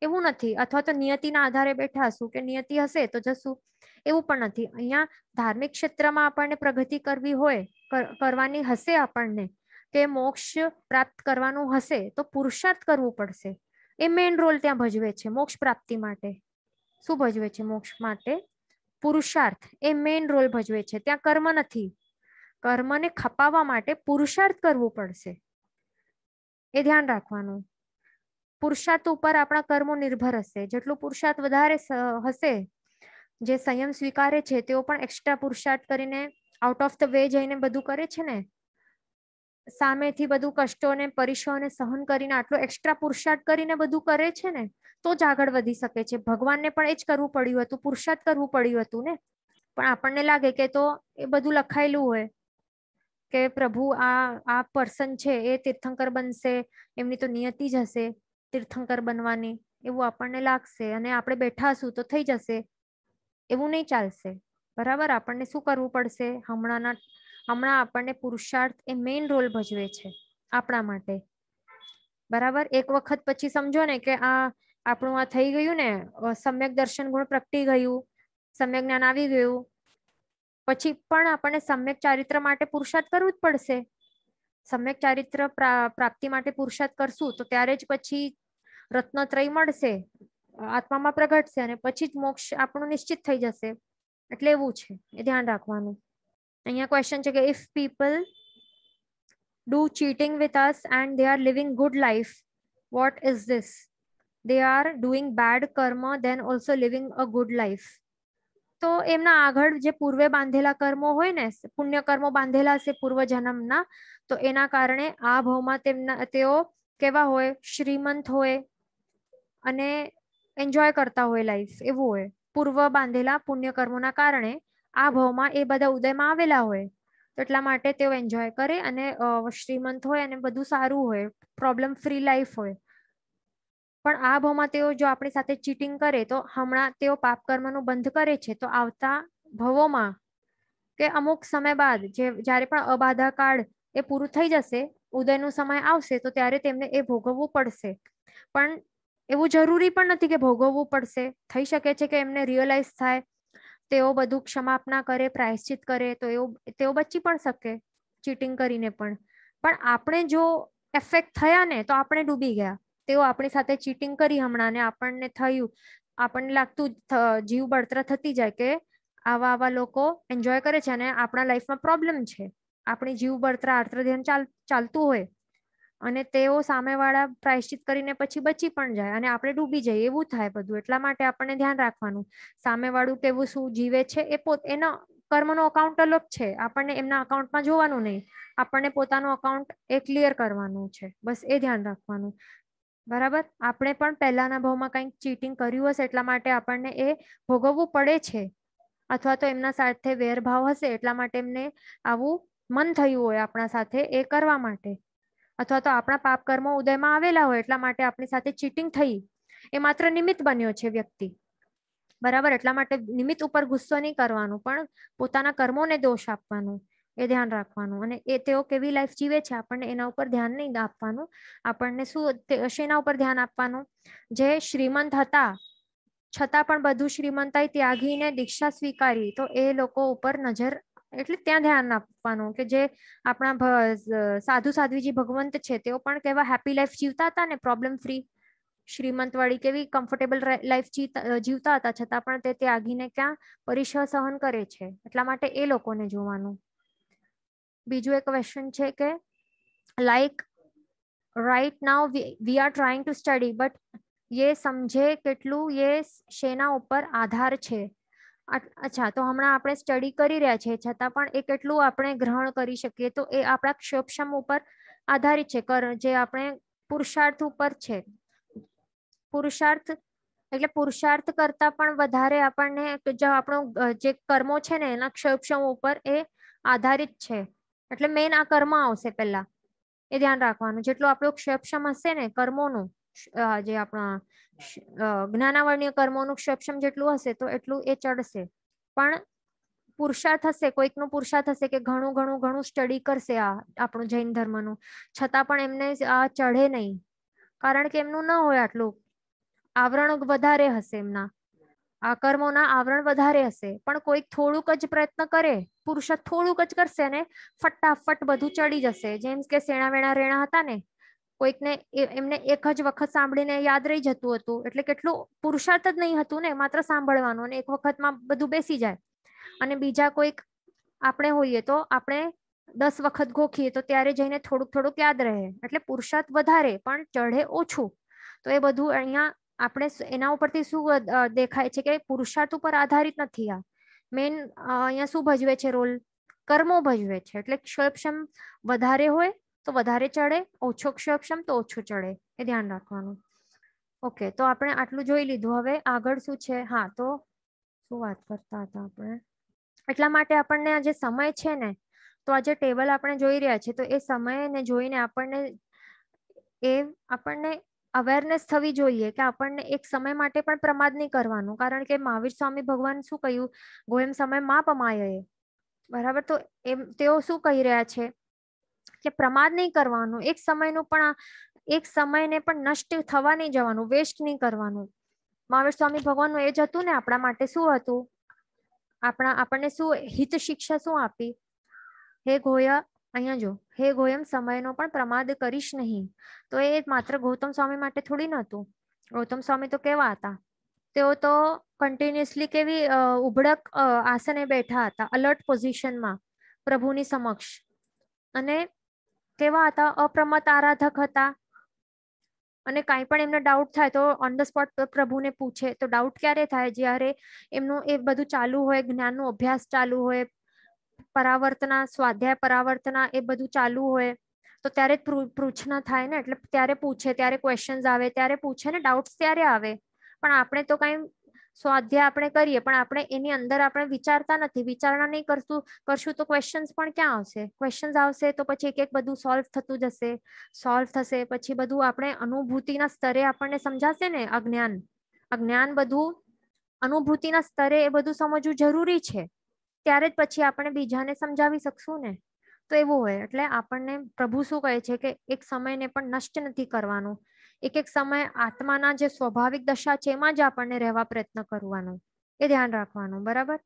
એવું નથી અથવા તો નિયતિના આધારે બેઠા હશું કે નિયતિ હશે તો જશું એવું પણ નથી અહીંયા ધાર્મિક ક્ષેત્રમાં આપણને પ્રગતિ કરવી હોય કરવાની હશે આપણને કે મોક્ષ પ્રાપ્ત કરવાનું હશે તો પુરુષાર્થ કરવું પડશે એ મેઇન રોલ ત્યાં ભજવે છે મોક્ષ પ્રાપ્તિ માટે શું ભજવે છે મોક્ષ માટે પુરુષાર્થ એ મેઇન રોલ ભજવે છે ત્યાં કર્મ નથી કર્મને ખપાવવા માટે પુરુષાર્થ કરવું પડશે એ ધ્યાન રાખવાનું પુરુષાર્થ ઉપર આપણા કર્મો નિર્ભર હશે જેટલું પુરુષાર્થ વધારે હશે જે સંયમ સ્વીકારે છે તેઓ પણ એક્સ્ટ્રા પુરુષાર્થ કરીને આઉટ ઓફ ધ વે જઈને બધું કરે છે ને સામેથી બધું કષ્ટોને પરિશોને સહન કરીને આટલો એક્સ્ટ્રા પુરુષાર્થ કરીને બધું કરે છે ને તો જ આગળ વધી શકે છે ભગવાનને પણ એ જ કરવું પડ્યું હતું પુરુષાર્થ કરવું પડ્યું હતું ને પણ આપણને લાગે કે તો એ બધું લખાયેલું હોય કે પ્રભુ આ આ પર્સન છે એ તીર્થંકર બનશે એમની તો નિયતિ જ હશે તીર્થંકર બનવાની એવું આપણને લાગશે અને આપણે બેઠાશું તો થઈ જશે એવું નહીં ચાલશે બરાબર આપણને શું કરવું પડશે હમણાંના હમણાં આપણને પુરુષાર્થ એ મેઇન રોલ ભજવે છે આપણા માટે બરાબર એક વખત પછી સમજો ને કે આ આપણું આ થઈ ગયું ને સમ્યક દર્શન ગુણ પ્રગટી ગયું સમ્યક જ્ઞાન આવી ગયું પછી પણ આપણને સમ્યક ચારિત્ર માટે પુરુષાર્થ કરવું જ પડશે સમ્યક ચારિત્ર પ્રાપ્તિ માટે પુરુષાર્થ કરશું તો ત્યારે જ પછી રત્નત્રય મળશે આત્મામાં પ્રગટશે અને પછી જ મોક્ષ આપણું નિશ્ચિત થઈ જશે એટલે એવું છે એ ધ્યાન રાખવાનું અહીંયા ક્વેશ્ચન છે કે if people do cheating with us and they are living good life what is this they are doing bad karma then also living a good life તો એમના આગળ જે પૂર્વે બાંધેલા કર્મો હોય ને પુણ્ય કર્મો બાંધેલા છે પૂર્વ જન્મના તો એના કારણે આ ભાવમાં તેમના તેઓ કેવા હોય શ્રીમંત હોય અને એન્જોય કરતા હોય લાઈફ એવું હોય પૂર્વ બાંધેલા પુણ્ય કર્મોના કારણે આ ભાવમાં એ બધા ઉદયમાં આવેલા હોય તો એટલા માટે તેઓ એન્જોય કરે અને શ્રીમંત હોય અને બધું સારું હોય પ્રોબ્લેમ ફ્રી લાઈફ હોય પણ આ ભાવમાં તેઓ જો આપણી સાથે ચીટિંગ કરે તો હમણાં તેઓ પાપ કર્મનું બંધ કરે છે તો આવતા ભવોમાં કે અમુક સમય બાદ જે જ્યારે પણ અબાધા કાર્ડ એ પૂરું થઈ જશે ઉદયનો સમય આવશે તો ત્યારે તેમને એ ભોગવવું પડશે પણ એવું જરૂરી પણ નથી કે ભોગવવું પડશે થઈ શકે છે કે એમને રિયલાઇઝ થાય તેઓ બધું ક્ષમાપના કરે પ્રાયશ્ચિત કરે તો એવો તેઓ બચી પણ શકે ચીટિંગ કરીને પણ પણ આપણે જો એફેક્ટ થયા ને તો આપણે ડૂબી ગયા તેઓ આપણી સાથે ચીટિંગ કરી હમણાં ને આપણને થયું આપણને લાગતું જીવ બળતરા થતી જાય કે આવા આવા લોકો એન્જોય કરે છે અને આપણા લાઈફમાં પ્રોબ્લેમ છે આપણી જીવ બળતરા આર્ત્ર ધ્યાન ચાલતું હોય અને તેઓ સામેવાળા પ્રાયશ્ચિત કરીને પછી બચી પણ જાય અને આપણે ડૂબી જઈએ એવું થાય બધું એટલા માટે આપણને ધ્યાન રાખવાનું સામેવાળું કેવું શું જીવે છે એ પોત એના કર્મનો અકાઉન્ટ અલગ છે આપણને એમના અકાઉન્ટમાં જોવાનું નહીં આપણને પોતાનું અકાઉન્ટ એ ક્લિયર કરવાનું છે બસ એ ધ્યાન રાખવાનું બરાબર આપણે પણ પહેલાના ભાવમાં કંઈક ચીટિંગ કર્યું હશે એટલા માટે આપણને એ ભોગવવું પડે છે અથવા તો એમના સાથે વેરભાવ હશે એટલા માટે એમને આવું મન થયું હોય આપણા સાથે એ કરવા માટે અથવા તો આપણા પાપ કર્મો ઉદયમાં આવેલા હોય એટલા માટે આપણી સાથે ચીટિંગ થઈ એ માત્ર નિમિત્ત બન્યો છે વ્યક્તિ બરાબર એટલા માટે નિમિત્ત ઉપર ગુસ્સો નહીં કરવાનો પણ પોતાના કર્મોને દોષ આપવાનું એ ધ્યાન રાખવાનું અને એ તેઓ કેવી લાઈફ જીવે છે આપણને એના ઉપર ધ્યાન નહીં આપવાનું આપણને શું શેના ઉપર ધ્યાન આપવાનું જે શ્રીમંત હતા છતાં પણ બધું શ્રીમંતાઈ ત્યાગીને દીક્ષા સ્વીકારી તો એ લોકો ઉપર નજર એટલે ત્યાં ધ્યાન આપવાનું કે જે આપણા સાધુ સાધ્વીજી ભગવંત છે તેઓ પણ કેવા હેપી લાઈફ જીવતા હતા ને પ્રોબ્લેમ ફ્રી શ્રીમંત વાળી કેવી કમ્ફર્ટેબલ લાઈફ જીવતા હતા છતાં પણ તે ત્યાગીને ક્યાં પરિસહ સહન કરે છે એટલા માટે એ લોકોને જોવાનું બીજું એક ક્વેશ્ચન છે કે like right now we are trying to study but યે સમજે કેટલું યે શેના ઉપર આધાર છે અચ્છા તો હમણાં આપણે સ્ટડી કરી રહ્યા છીએ છતાં પણ એ કેટલું આપણે ગ્રહણ કરી શકીએ તો એ આપણા ક્ષેપક્ષમ ઉપર આધારિત છે જે આપણે પુરુષાર્થ ઉપર છે પુરુષાર્થ એટલે પુરુષાર્થ કરતા પણ વધારે આપણને જે આપણો જે કર્મો છે ને એના ક્ષેપક્ષમ ઉપર એ આધારિત છે એટલે મેઇન આ કર્મ આવશે પહેલા એ ધ્યાન રાખવાનું જેટલું આપણું ક્ષેપક્ષમ હશે ને કર્મોનું જે આપણા જ્ઞાનાવર્ણ્ય કર્મોનું ક્ષેપક્ષમ જેટલું હશે તો એટલું એ ચડશે પણ પુરુષાર્થ હશે કોઈકનું પુરુષાર્થ હશે કે ઘણું ઘણું ઘણું સ્ટડી કરશે આ આપણું જૈન ધર્મનું છતાં પણ એમને આ ચઢે નહીં કારણ કે એમનું ન હોય આટલું આવરણ વધારે હશે એમના આ કર્મોના આવરણ વધારે હશે પણ કોઈક થોડુંક જ પ્રયત્ન કરે પુરુષ થોડુંક જ કરશે ને ફટાફટ બધું ચડી જશે જેમ કે સેણા વેણા રેણા હતા ને કોઈકને એમને એક જ વખત સાંભળીને યાદ રહી જતું હતું એટલે કેટલું પુરુષાર્થ જ નહીં હતું ને માત્ર સાંભળવાનું અને એક વખતમાં બધું બેસી જાય અને બીજા કોઈક આપણે હોઈએ તો આપણે દસ વખત ગોખીએ તો ત્યારે જઈને થોડુંક થોડુંક યાદ રહે એટલે પુરુષાર્થ વધારે પણ ચઢે ઓછું તો એ બધું અહીંયા આપણે એના ઉપરથી શું દેખાય છે કે પુરુષાર્થ ઉપર આધારિત નથી આ મેન અહીંયા શું ભજવે છે રોલ કર્મો ભજવે છે એટલે ક્ષયક્ષમ વધારે હોય તો વધારે ચડે ઓછો ક્ષમ તો ઓછો ચડે એ ધ્યાન રાખવાનું ઓકે તો આપણે આટલું જોઈ લીધું હવે આગળ શું છે હા તો શું વાત કરતા હતા આપણે એટલા માટે આપણને આ જે સમય છે ને તો આ જે ટેબલ આપણે જોઈ રહ્યા છે તો એ સમયને જોઈને આપણને એ આપણને અવેરનેસ થવી જોઈએ કે આપણને એક સમય માટે પણ પ્રમાદ નહીં કરવાનું કારણ કે મહાવીર સ્વામી ભગવાન શું કહ્યું ગોયમ સમય માં પમાયે બરાબર તો એમ તેઓ શું કહી રહ્યા છે એટલે પ્રમાદ નહીં કરવાનું એક સમયનું પણ એક સમયને પણ નષ્ટ થવા નહીં જવાનું વેસ્ટ નહીં કરવાનું મહાવીર સ્વામી ભગવાનનું એ જ હતું ને આપણા માટે શું હતું આપણા આપણને શું હિત શિક્ષા શું આપી હે ગોય અહીંયા જો હે ગોયમ સમયનો પણ પ્રમાદ કરીશ નહીં તો એ માત્ર ગૌતમ સ્વામી માટે થોડી નહોતું ગૌતમ સ્વામી તો કેવા હતા તેઓ તો કન્ટિન્યુઅસલી કેવી ઉભડક આસને બેઠા હતા અલર્ટ પોઝિશનમાં પ્રભુની સમક્ષ અને કેવા હતા અપ્રમત આરાધક હતા અને કાંઈ પણ એમને ડાઉટ થાય તો ઓન ધ સ્પોટ પ્રભુને પૂછે તો ડાઉટ ક્યારે થાય જ્યારે એમનું એ બધું ચાલુ હોય જ્ઞાનનો અભ્યાસ ચાલુ હોય પરાવર્તના સ્વાધ્યાય પરાવર્તના એ બધું ચાલુ હોય તો ત્યારે જ થાય ને એટલે ત્યારે પૂછે ત્યારે ક્વેશ્ચન્સ આવે ત્યારે પૂછે ને ડાઉટ્સ ત્યારે આવે પણ આપણે તો કાંઈ સ્વાધ્યાય આપણે કરીએ પણ આપણે એની અંદર આપણે વિચારતા નથી વિચારણા નહીં કરશું કરશું તો ક્વેશ્ચન્સ પણ ક્યાં આવશે ક્વેશ્ચન્સ આવશે તો પછી એક એક બધું સોલ્વ થતું જશે સોલ્વ થશે પછી બધું આપણે અનુભૂતિના સ્તરે આપણને સમજાશે ને અજ્ઞાન અજ્ઞાન બધું અનુભૂતિના સ્તરે એ બધું સમજવું જરૂરી છે ત્યારે જ પછી આપણે બીજાને સમજાવી શકશું ને તો એવું હોય એટલે આપણને પ્રભુ શું કહે છે કે એક સમયને પણ નષ્ટ નથી કરવાનો એક એક સમય આત્માના જે સ્વાભાવિક દશા છે એમાં જ આપણને રહેવા પ્રયત્ન કરવાનો એ ધ્યાન રાખવાનું બરાબર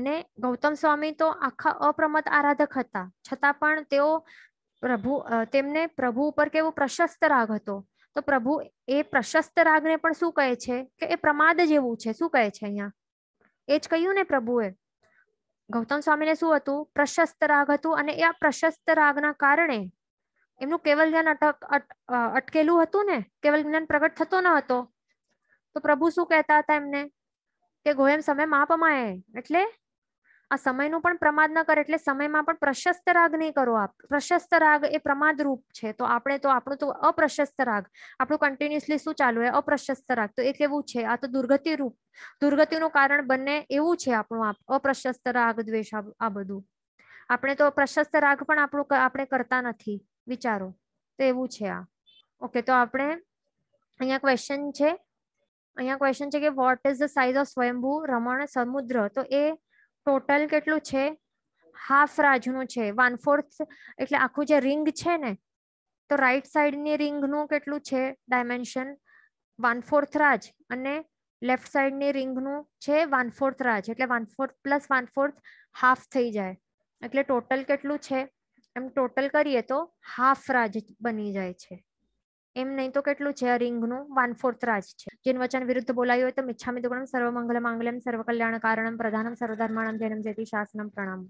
અને ગૌતમ સ્વામી તો આખા અપ્રમત આરાધક હતા છતાં પણ તેઓ પ્રભુ તેમને પ્રભુ ઉપર કેવો પ્રશસ્ત રાગ હતો તો પ્રભુ એ પ્રશસ્ત રાગને પણ શું કહે છે કે એ પ્રમાદ જેવું છે શું કહે છે અહીંયા એ જ કહ્યું ને પ્રભુએ ગૌતમ સ્વામીને શું હતું પ્રશસ્ત રાગ હતું અને એ આ પ્રશસ્ત રાગના કારણે એમનું કેવલ જ્ઞાન અટક અટકેલું હતું ને કેવલ જ્ઞાન પ્રગટ થતો ન હતો તો પ્રભુ શું કહેતા હતા એમને કે ગોયમ સમય માપમાય એટલે આ સમયનું પણ પ્રમાદ ન કરે એટલે સમયમાં પણ પ્રશસ્ત રાગ નહીં કરો આપ પ્રશસ્ત રાગ એ પ્રમાદ રૂપ છે તો આપણે તો આપણું તો અપ્રશસ્ત રાગ આપણું કન્ટિન્યુઅસલી શું ચાલુ હોય અપ્રશસ્ત રાગ તો એ કેવું છે આ તો દુર્ગતિ રૂપ દુર્ગતિનું કારણ બંને એવું છે આપણું આપ અપ્રશસ્ત રાગ દ્વેષ આ બધું આપણે તો પ્રશસ્ત રાગ પણ આપણું આપણે કરતા નથી વિચારો તો એવું છે આ ઓકે તો આપણે અહીંયા ક્વેશ્ચન છે અહીંયા ક્વેશ્ચન છે કે what is the size of Swayambhu Raman સમુદ્ર તો એ ટોટલ કેટલું છે હાફ રાજનું છે વન ફોર્થ એટલે આખું જે રિંગ છે ને તો રાઈટ સાઈડની રિંગનું કેટલું છે ડાયમેન્શન વન ફોર્થ રાજ અને લેફ્ટ સાઈડની રિંગનું છે વન ફોર્થ રાજ એટલે one fourth plus one fourth half થઈ જાય એટલે ટોટલ કેટલું છે એમ ટોટલ કરીએ તો હાફ રાજ બની જાય છે એમ નહીં તો કેટલું છે નું વન ફોર્થ રાજ છે જેન વચન વિરુદ્ધ બોલાયું હોય તો મિચ્છામિ દુક્કડમ મંગલમ સર્વ કલ્યાણ કારણમ પ્રધાનમ સર્વધર્માણમ જનમ જેતિ શાસનમ પ્રણામ